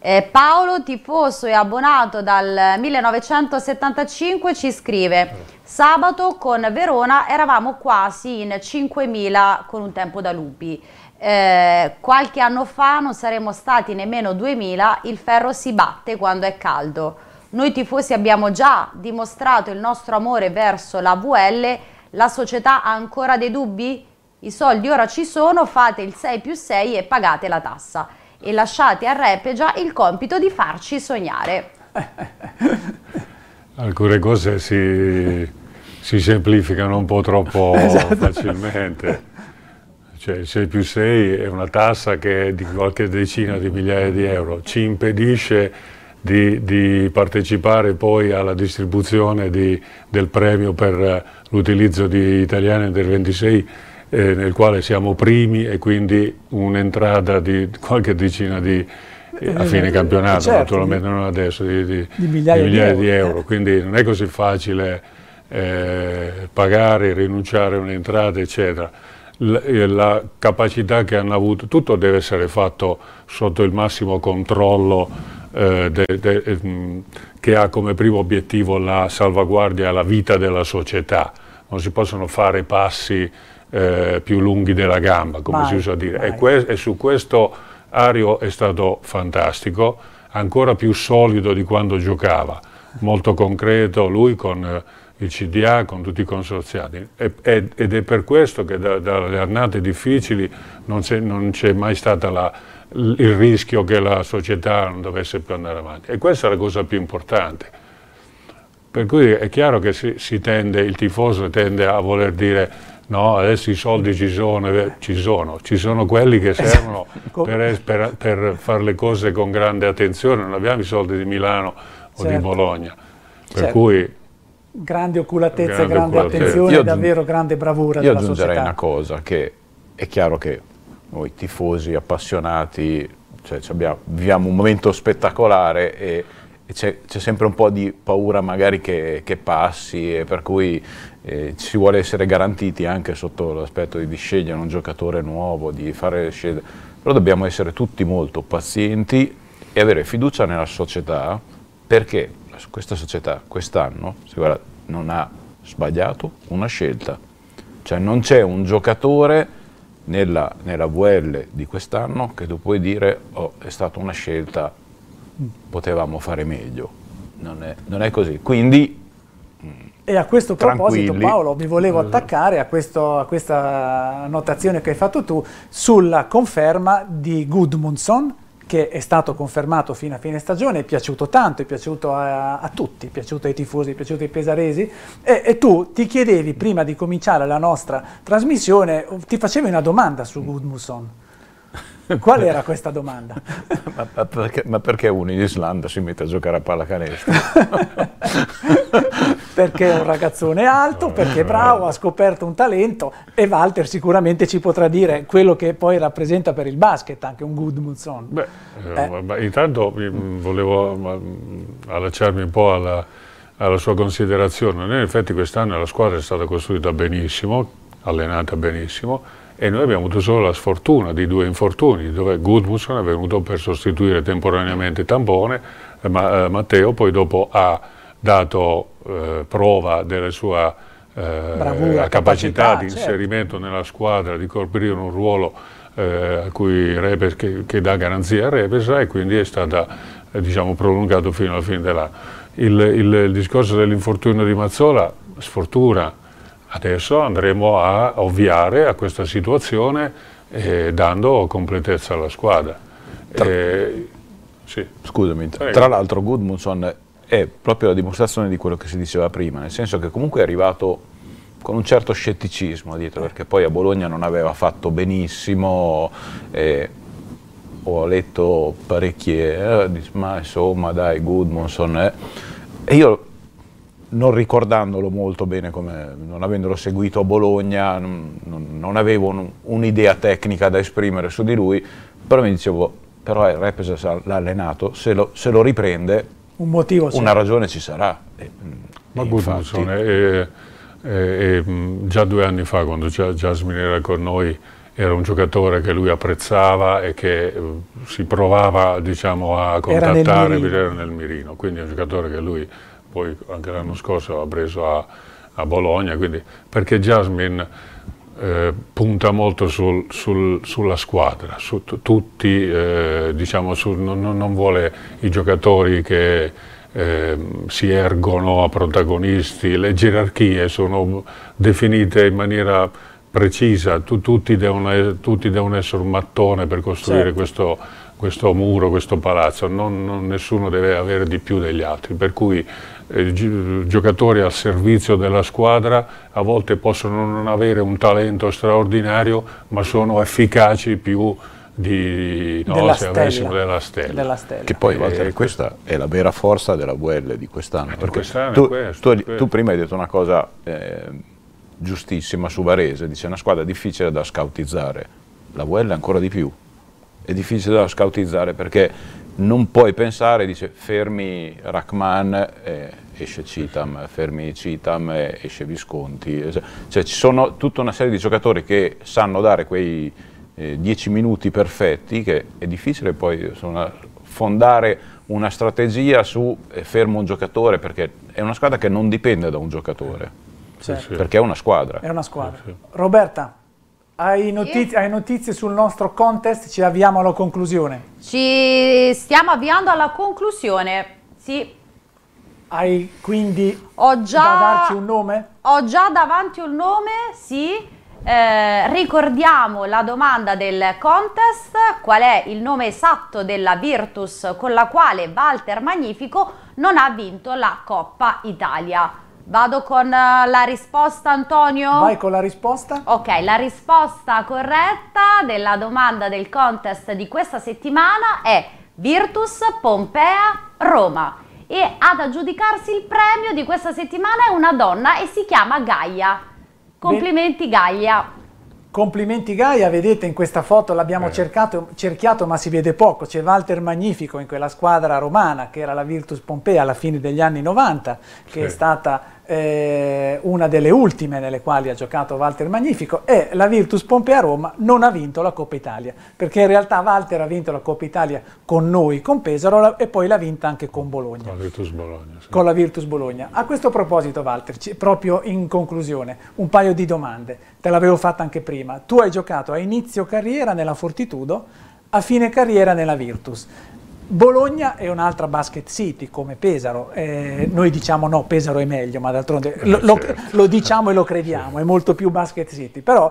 Eh, Paolo, tifoso e abbonato dal 1975, ci scrive Sabato con Verona eravamo quasi in 5.000 con un tempo da lupi. Eh, qualche anno fa non saremmo stati nemmeno 2.000, il ferro si batte quando è caldo. Noi tifosi abbiamo già dimostrato il nostro amore verso la VL, la società ha ancora dei dubbi? I soldi ora ci sono, fate il 6 più 6 e pagate la tassa. E lasciate a già il compito di farci sognare. Alcune cose si, si, semplificano un po' troppo esatto. facilmente. Cioè il 6 più 6 è una tassa che è di qualche decina di migliaia di euro. Ci impedisce di, di partecipare poi alla distribuzione di, del premio per l'utilizzo di Italiani del 26 eh, nel quale siamo primi e quindi un'entrata di qualche decina di eh, a fine eh, campionato, certo, naturalmente non adesso, di, di, di migliaia, di, migliaia euro. euro. Eh. quindi non è così facile eh, pagare, rinunciare a un'entrata, eccetera. La, la, capacità che hanno avuto, tutto deve essere fatto sotto il massimo controllo eh, de, de, ehm, che ha come primo obiettivo la salvaguardia della vita della società. Non si possono fare passi eh, più lunghi della gamba, come vai, si usa a dire. E, que e su questo Ario è stato fantastico, ancora più solido di quando giocava, molto concreto lui con... Eh, il CDA con tutti i consorziati ed è per questo che dalle da, annate difficili non c'è mai stata la, il rischio che la società non dovesse più andare avanti. E questa è la cosa più importante. Per cui è chiaro che si, si tende, il tifoso tende a voler dire no, adesso i soldi ci sono, eh, ci sono, ci sono quelli che esatto. servono per, per, per fare le cose con grande attenzione, non abbiamo i soldi di Milano o certo. di Bologna. Per certo. cui grande oculatezza, grande, grande oculatezza. attenzione, davvero grande bravura. Io aggiungerei società. una cosa, che è chiaro che noi tifosi appassionati cioè, abbiamo, viviamo un momento spettacolare e, e c'è, sempre un po' di paura magari che, che passi e per cui eh, ci vuole essere garantiti anche sotto l'aspetto di, di scegliere un giocatore nuovo, di fare scelte, però dobbiamo essere tutti molto pazienti e avere fiducia nella società perché questa società quest'anno non ha sbagliato una scelta, cioè non c'è un giocatore nella, nella VL di quest'anno che tu puoi dire oh, è stata una scelta, potevamo fare meglio. Non è, non è così. Quindi mm, e a questo proposito Paolo mi volevo mm. attaccare a, questo, a, questa notazione che hai fatto tu sulla conferma di Gudmundsson che è stato confermato fino a fine stagione, è piaciuto tanto, è piaciuto a, a tutti, è piaciuto ai tifosi, è piaciuto ai pesaresi e, e, tu ti chiedevi prima di cominciare la nostra trasmissione, ti facevi una domanda su Gudmusson Qual era questa domanda? ma, ma, perché, ma, perché, uno in Islanda si mette a giocare a pallacanestro? perché è un ragazzone alto, perché è bravo, ha scoperto un talento e Walter sicuramente ci potrà dire quello che poi rappresenta per il basket anche un Gudmundsson. Beh, eh. eh intanto mm, volevo mm, allacciarmi un po' alla, alla sua considerazione. In effetti quest'anno la squadra è stata costruita benissimo, allenata benissimo, e noi abbiamo avuto solo la sfortuna di due infortuni, dove Gudmundsson è venuto per sostituire temporaneamente Tampone, eh, ma eh, Matteo poi dopo ha dato eh, prova della sua eh, Bravura, capacità, capacità, di certo. inserimento certo. nella squadra, di coprire un ruolo eh, a cui Rebes, che, che, dà garanzia a Rebesa e quindi è stato eh, diciamo, prolungato fino alla fine dell'anno. Il, il, il discorso dell'infortunio di Mazzola, sfortuna, Adesso andremo a ovviare a questa situazione eh, dando completezza alla squadra. Tra, eh, sì. Scusami, Prego. tra l'altro Goodmanson è proprio la dimostrazione di quello che si diceva prima, nel senso che comunque è arrivato con un certo scetticismo dietro, eh. perché poi a Bologna non aveva fatto benissimo, eh, ho letto parecchie, eh, ma insomma dai Goodmanson, eh. e io non ricordandolo molto bene, come, non avendolo seguito a Bologna, non, non avevo un'idea tecnica da esprimere su di lui, però mi dicevo, però il Repes l'ha allenato, se lo, se lo riprende, Un motivo, una sì. ragione ci sarà. E, Ma Gudmundsson già due anni fa, quando Jasmine era con noi, era un giocatore che lui apprezzava e che si provava diciamo, a contattare, era nel mirino. Era nel mirino, quindi è un giocatore che lui poi anche l'anno scorso ha preso a, a Bologna, quindi, perché Jasmine eh, punta molto sul, sul, sulla squadra, su tutti, eh, diciamo, su, non, non, vuole i giocatori che eh, si ergono a protagonisti, le gerarchie sono definite in maniera precisa, tu, tutti, devono, tutti, devono, essere un mattone per costruire certo. questo, questo, muro, questo palazzo, non, non, nessuno deve avere di più degli altri, per cui eh, giocatori al servizio della squadra a volte possono non avere un talento straordinario ma sono efficaci più di, no, della, se stella. Della, stella. della stella. Che poi eh, questa è la vera forza della VL di quest'anno. Eh, perché tu, tu, tu, prima hai detto una cosa eh, giustissima su Varese, dice una squadra difficile da scautizzare, la VL ancora di più, è difficile da scautizzare perché non puoi pensare, dice fermi Rachman esce Citam, fermi Citam, esce Visconti, cioè ci sono tutta una serie di giocatori che sanno dare quei eh, dieci minuti perfetti che è difficile poi insomma, fondare una strategia su eh, fermo un giocatore perché è una squadra che non dipende da un giocatore. Sì, Perché è una squadra. È una squadra. Sì, Roberta, hai notizie, hai notizie, sul nostro contest? Ci avviamo alla conclusione. Ci stiamo avviando alla conclusione, sì. Hai quindi ho già, da darci un nome? Ho già davanti un nome, sì. Eh, ricordiamo la domanda del contest, qual è il nome esatto della Virtus con la quale Walter Magnifico non ha vinto la Coppa Italia. Vado con eh, la risposta Antonio? Vai con la risposta. Ok, la risposta corretta della domanda del contest di questa settimana è Virtus Pompea Roma e ad aggiudicarsi il premio di questa settimana è una donna e si chiama Gaia. Complimenti Gaia. Complimenti Gaia, vedete in questa foto l'abbiamo eh. cerchiato ma si vede poco, c'è Walter Magnifico in quella squadra romana che era la Virtus Pompea alla fine degli anni 90 che sì. è stata eh, una delle ultime nelle quali ha giocato Walter Magnifico, e la Virtus Pompea Roma non ha vinto la Coppa Italia, perché in realtà Walter ha vinto la Coppa Italia con noi, con Pesaro, e poi l'ha vinta anche con Bologna. Con la Virtus Bologna. Sì. Con la Virtus Bologna. A questo proposito, Walter, proprio in conclusione, un paio di domande, te l'avevo fatta anche prima. Tu hai giocato a inizio carriera nella Fortitudo, a fine carriera nella Virtus. Bologna è un'altra basket city come Pesaro, eh, noi diciamo no, Pesaro è meglio, ma d'altronde eh, lo, lo, certo. lo, diciamo e lo crediamo, è molto più basket city, però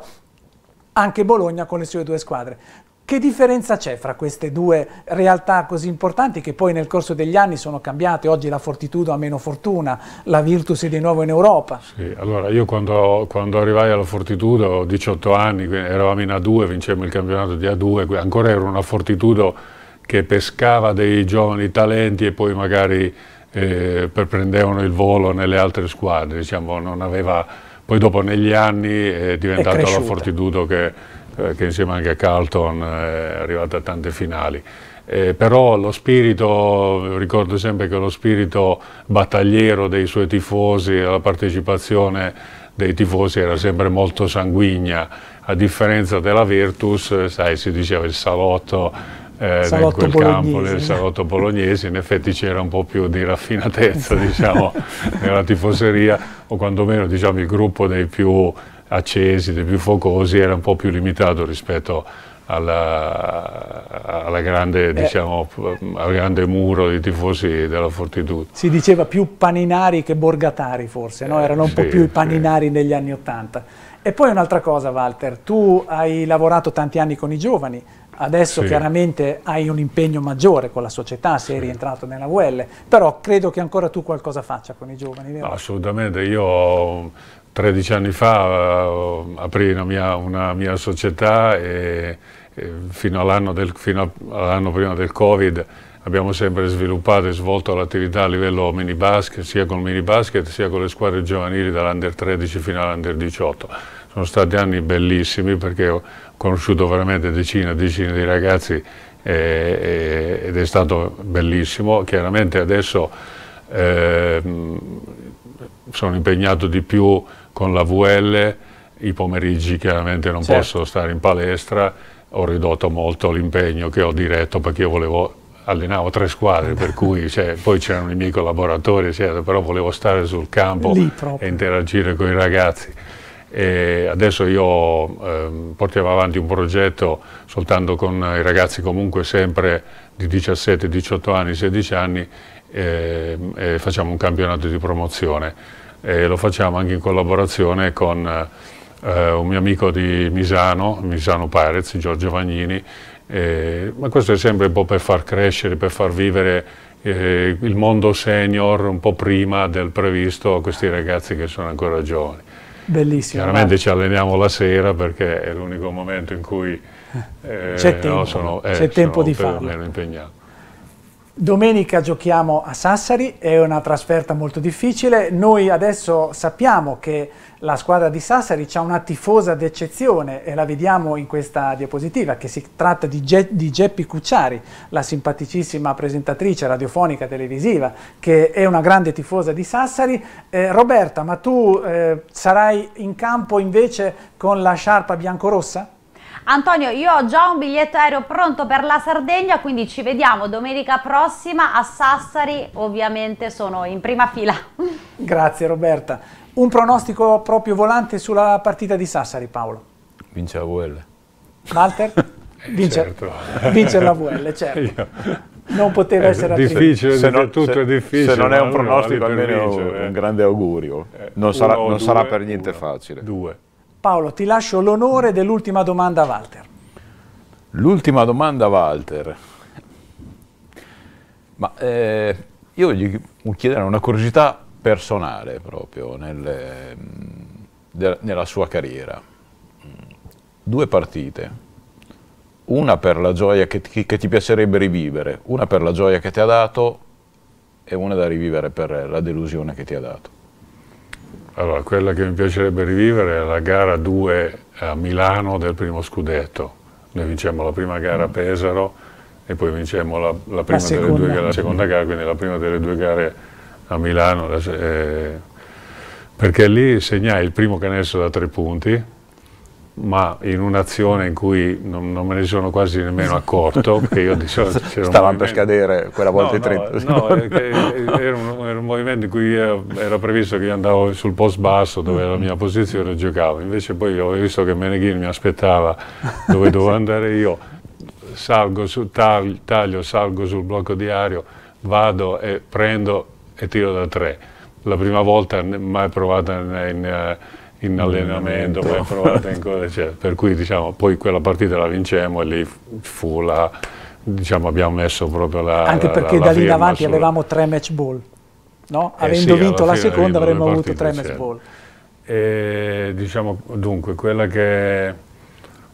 anche Bologna con le sue due squadre. Che differenza c'è fra queste due realtà così importanti che poi nel corso degli anni sono cambiate? Oggi la Fortitudo ha meno fortuna, la Virtus è di nuovo in Europa. Sì, allora io quando, quando arrivai alla Fortitudo, ho 18 anni, eravamo in A2, vincevamo il campionato di A2, ancora era una Fortitudo che pescava dei giovani talenti e poi magari eh, prendevano il volo nelle altre squadre, diciamo, aveva... poi dopo negli anni è diventata la Fortitudo che, eh, che, insieme anche a Carlton eh, è arrivata a tante finali. Eh, però lo spirito, ricordo sempre che lo spirito battagliero dei suoi tifosi, la partecipazione dei tifosi era sempre molto sanguigna, a differenza della Virtus, sai, si diceva il salotto, eh, in quel bolognese. campo, del salotto bolognese, in effetti c'era un po' più di raffinatezza diciamo, nella tifoseria o quantomeno diciamo, il gruppo dei più accesi, dei più focosi era un po' più limitato rispetto alla, alla grande, eh, diciamo, al grande muro dei tifosi della Fortitudo. Si diceva più paninari che borgatari forse, no? Eh, erano un sì, po' più i paninari sì. negli anni Ottanta. E poi un'altra cosa Walter, tu hai lavorato tanti anni con i giovani, Adesso sì. chiaramente hai un impegno maggiore con la società, sei sì. rientrato nella UL, però credo che ancora tu qualcosa faccia con i giovani, vero? assolutamente, io 13 anni fa uh, eh, aprì una mia, una mia società e, e fino all'anno all prima del Covid abbiamo sempre sviluppato e svolto l'attività a livello mini basket, sia con il basket sia con le squadre giovanili dall'Under 13 fino all'Under 18 sono stati anni bellissimi perché ho conosciuto veramente decine e decine di ragazzi eh, eh ed è stato bellissimo. Chiaramente adesso eh, sono impegnato di più con la VL, i pomeriggi chiaramente non certo. posso stare in palestra, ho ridotto molto l'impegno che ho diretto perché io volevo allenavo tre squadre, per cui cioè, poi c'erano i miei collaboratori, però volevo stare sul campo e interagire con i ragazzi. E adesso io ehm, portiamo avanti un progetto soltanto con i ragazzi comunque sempre di 17, 18 anni, 16 anni ehm, e facciamo un campionato di promozione e lo facciamo anche in collaborazione con eh, un mio amico di Misano, Misano Parez, Giorgio Vagnini, eh, ma questo è sempre un po' per far crescere, per far vivere eh, il mondo senior un po' prima del previsto a questi ragazzi che sono ancora giovani. Bellissimo. Chiaramente ci alleniamo la sera perché è l'unico momento in cui eh, eh c'è tempo, no, sono, eh, tempo di farlo. impegnato. Domenica giochiamo a Sassari, è una trasferta molto difficile. Noi adesso sappiamo che la squadra di Sassari ha una tifosa d'eccezione e la vediamo in questa diapositiva che si tratta di, Ge di Geppi Cucciari, la simpaticissima presentatrice radiofonica televisiva che è una grande tifosa di Sassari. Eh, Roberta, ma tu eh, sarai in campo invece con la sciarpa biancorossa? Antonio, io ho già un biglietto aereo pronto per la Sardegna, quindi ci vediamo domenica prossima a Sassari, ovviamente sono in prima fila. Grazie Roberta. Un pronostico proprio volante sulla partita di Sassari, Paolo? Vince la VL. Walter? Eh, vince, certo. vince la VL, certo. Non poteva eh, essere difficile, se non, tutto se, è difficile. Se non è un pronostico, almeno vincere, eh. un grande augurio. Non, sarà, non due, sarà, per niente uno, facile. Due. Paolo, ti lascio l'onore dell'ultima domanda a Walter. L'ultima domanda a Walter. Ma eh, io gli chiederei una curiosità personale proprio nel, de, nella sua carriera. Due partite, una per la gioia che ti, che ti piacerebbe rivivere, una per la gioia che ti ha dato e una da rivivere per la delusione che ti ha dato. Allora, quella che mi piacerebbe rivivere è la gara 2 a Milano del primo scudetto. Noi vincemmo la prima gara a Pesaro e poi vincemmo la, la prima la delle due gare, la seconda gara, quindi la prima delle due gare a Milano, eh, eh perché lì segnai il primo canestro da tre punti, ma in un'azione in cui non, non, me ne sono quasi nemmeno accorto, perché io di solito c'era Stavano per scadere quella volta no, i 30. No, no era, un, era, un, movimento in cui era previsto che io andavo sul post basso, dove era la mia posizione, e giocavo. Invece poi ho visto che Meneghin mi aspettava dove dovevo andare io, salgo su, taglio, taglio, salgo sul blocco diario, vado e prendo e tiro da tre. La prima volta mai provata in, in eh, allenamento, mai provata in cose, cioè, per cui diciamo, poi quella partita la vincemmo e lì fu la, diciamo, abbiamo messo proprio la... Anche perché la, la da lì in avanti sulla... avevamo tre match ball, no? eh Avendo sì, vinto la seconda avremmo avuto tre match certo. ball. E, diciamo, dunque, quella che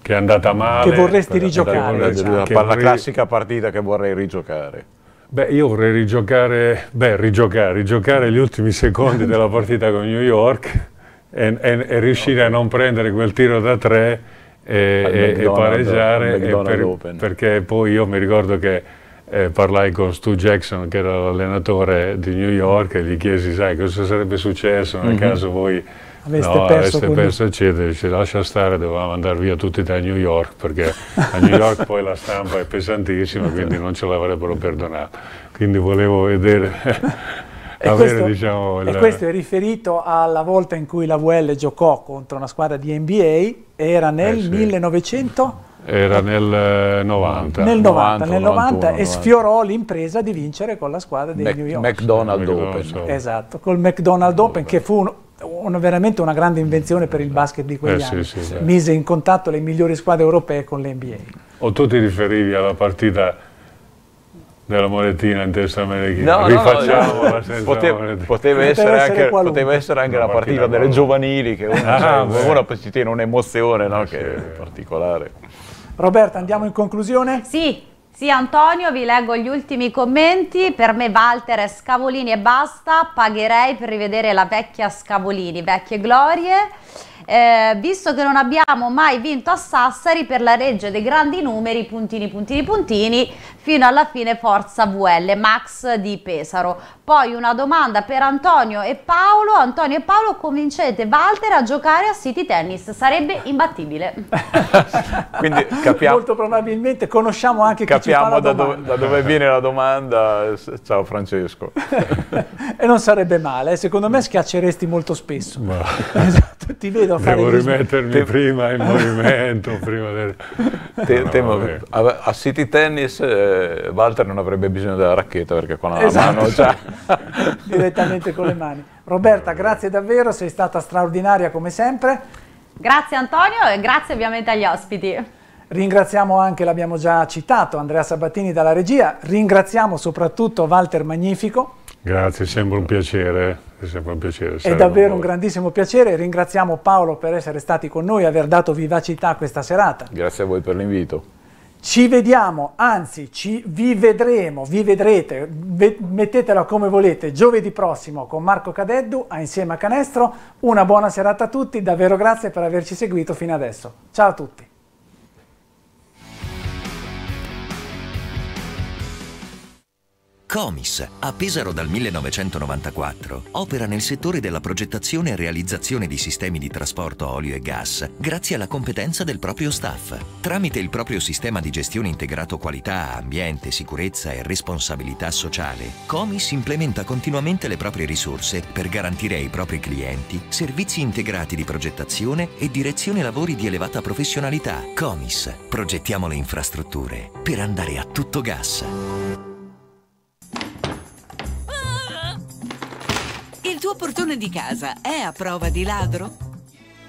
che è andata male. Che vorresti rigiocare. Andata, diciamo. Una palla classica partita che vorrei rigiocare. Beh, io vorrei rigiocare, beh, rigiocare, rigiocare gli ultimi secondi della partita con New York e, e, e riuscire a non prendere quel tiro da tre e, e pareggiare. Per, perché poi io mi ricordo che eh, parlai con Stu Jackson, che era l'allenatore di New York, e gli chiesi, sai, cosa sarebbe successo nel mm -hmm. caso voi Aveste no, perso, aveste perso il CEDE, ci lascia stare, dovevamo andare via tutti da New York, perché a New York poi la stampa è pesantissima, quindi non ce l'avrebbero perdonato. Quindi volevo vedere... E, avere, questo, diciamo, il... e questo, è riferito alla volta in cui la VL giocò contro una squadra di NBA, era nel eh sì. 1900? Era nel 90. Eh, nel 90, 90, nel 90 91, e sfiorò l'impresa di vincere con la squadra del New York. McDonald's Open. Open. Esatto, col McDonald's Open che fu un una, veramente una grande invenzione per il basket di quegli eh, anni. Sì, sì, Mise in contatto le migliori squadre europee con l'NBA. O tu ti riferivi alla partita della molettina in testa americana. No, Rifacciamo no, no. Poteva, poteva, poteva, essere anche, poteva essere anche la partita qualunque. delle giovanili, che una, ah, cioè, una ti tiene un'emozione no, eh, che è particolare. Roberta, andiamo in conclusione? Sì. Sì Antonio, vi leggo gli ultimi commenti, per me Walter è Scavolini e basta, pagherei per rivedere la vecchia Scavolini, vecchie glorie eh, visto che non abbiamo mai vinto a Sassari per la reggia dei grandi numeri, puntini, puntini, puntini, fino alla fine forza VL, Max di Pesaro. Poi una domanda per Antonio e Paolo. Antonio e Paolo, convincete Walter a giocare a City Tennis, sarebbe imbattibile. Quindi capiamo... Molto probabilmente conosciamo anche capiamo da dove, da dove viene la domanda. Ciao Francesco. e non sarebbe male, secondo me schiacceresti molto spesso. esatto, ti vedo devo fare... Devo rimettermi te... prima in movimento, prima del... Te, no, temo che a City Tennis eh, Walter non avrebbe bisogno della racchetta perché con la esatto. mano già... Direttamente con le mani. Roberta, grazie davvero, sei stata straordinaria come sempre. Grazie Antonio e grazie ovviamente agli ospiti. Ringraziamo anche, l'abbiamo già citato, Andrea Sabattini dalla regia, ringraziamo soprattutto Walter Magnifico. Grazie, sembra un piacere. È sempre un piacere. È davvero un grandissimo piacere. Ringraziamo Paolo per essere stati con noi, e aver dato vivacità a questa serata. Grazie a voi per l'invito. Ci vediamo, anzi, ci, vi vedremo, vi vedrete, mettetela come volete, giovedì prossimo con Marco Cadeddu a Insieme a Canestro. Una buona serata a tutti, davvero grazie per averci seguito fino adesso. Ciao a tutti. Comis, a Pesaro dal 1994, opera nel settore della progettazione e realizzazione di sistemi di trasporto olio e gas grazie alla competenza del proprio staff. Tramite il proprio sistema di gestione integrato qualità, ambiente, sicurezza e responsabilità sociale, Comis implementa continuamente le proprie risorse per garantire ai propri clienti servizi integrati di progettazione e direzione lavori di elevata professionalità. Comis, progettiamo le infrastrutture per andare a tutto gas. portone di casa è a prova di ladro?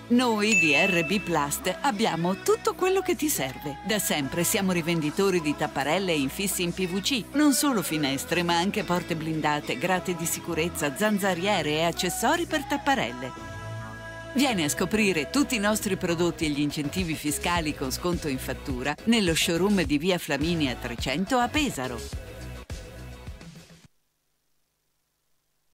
Noi di RB Plast abbiamo tutto quello che ti serve. Da sempre siamo rivenditori di tapparelle e infissi in PVC, non solo finestre ma anche porte blindate, grate di sicurezza, zanzariere e accessori per tapparelle. Vieni a scoprire tutti i nostri prodotti e gli incentivi fiscali con sconto in fattura nello showroom di Via Flaminia 300 a Pesaro.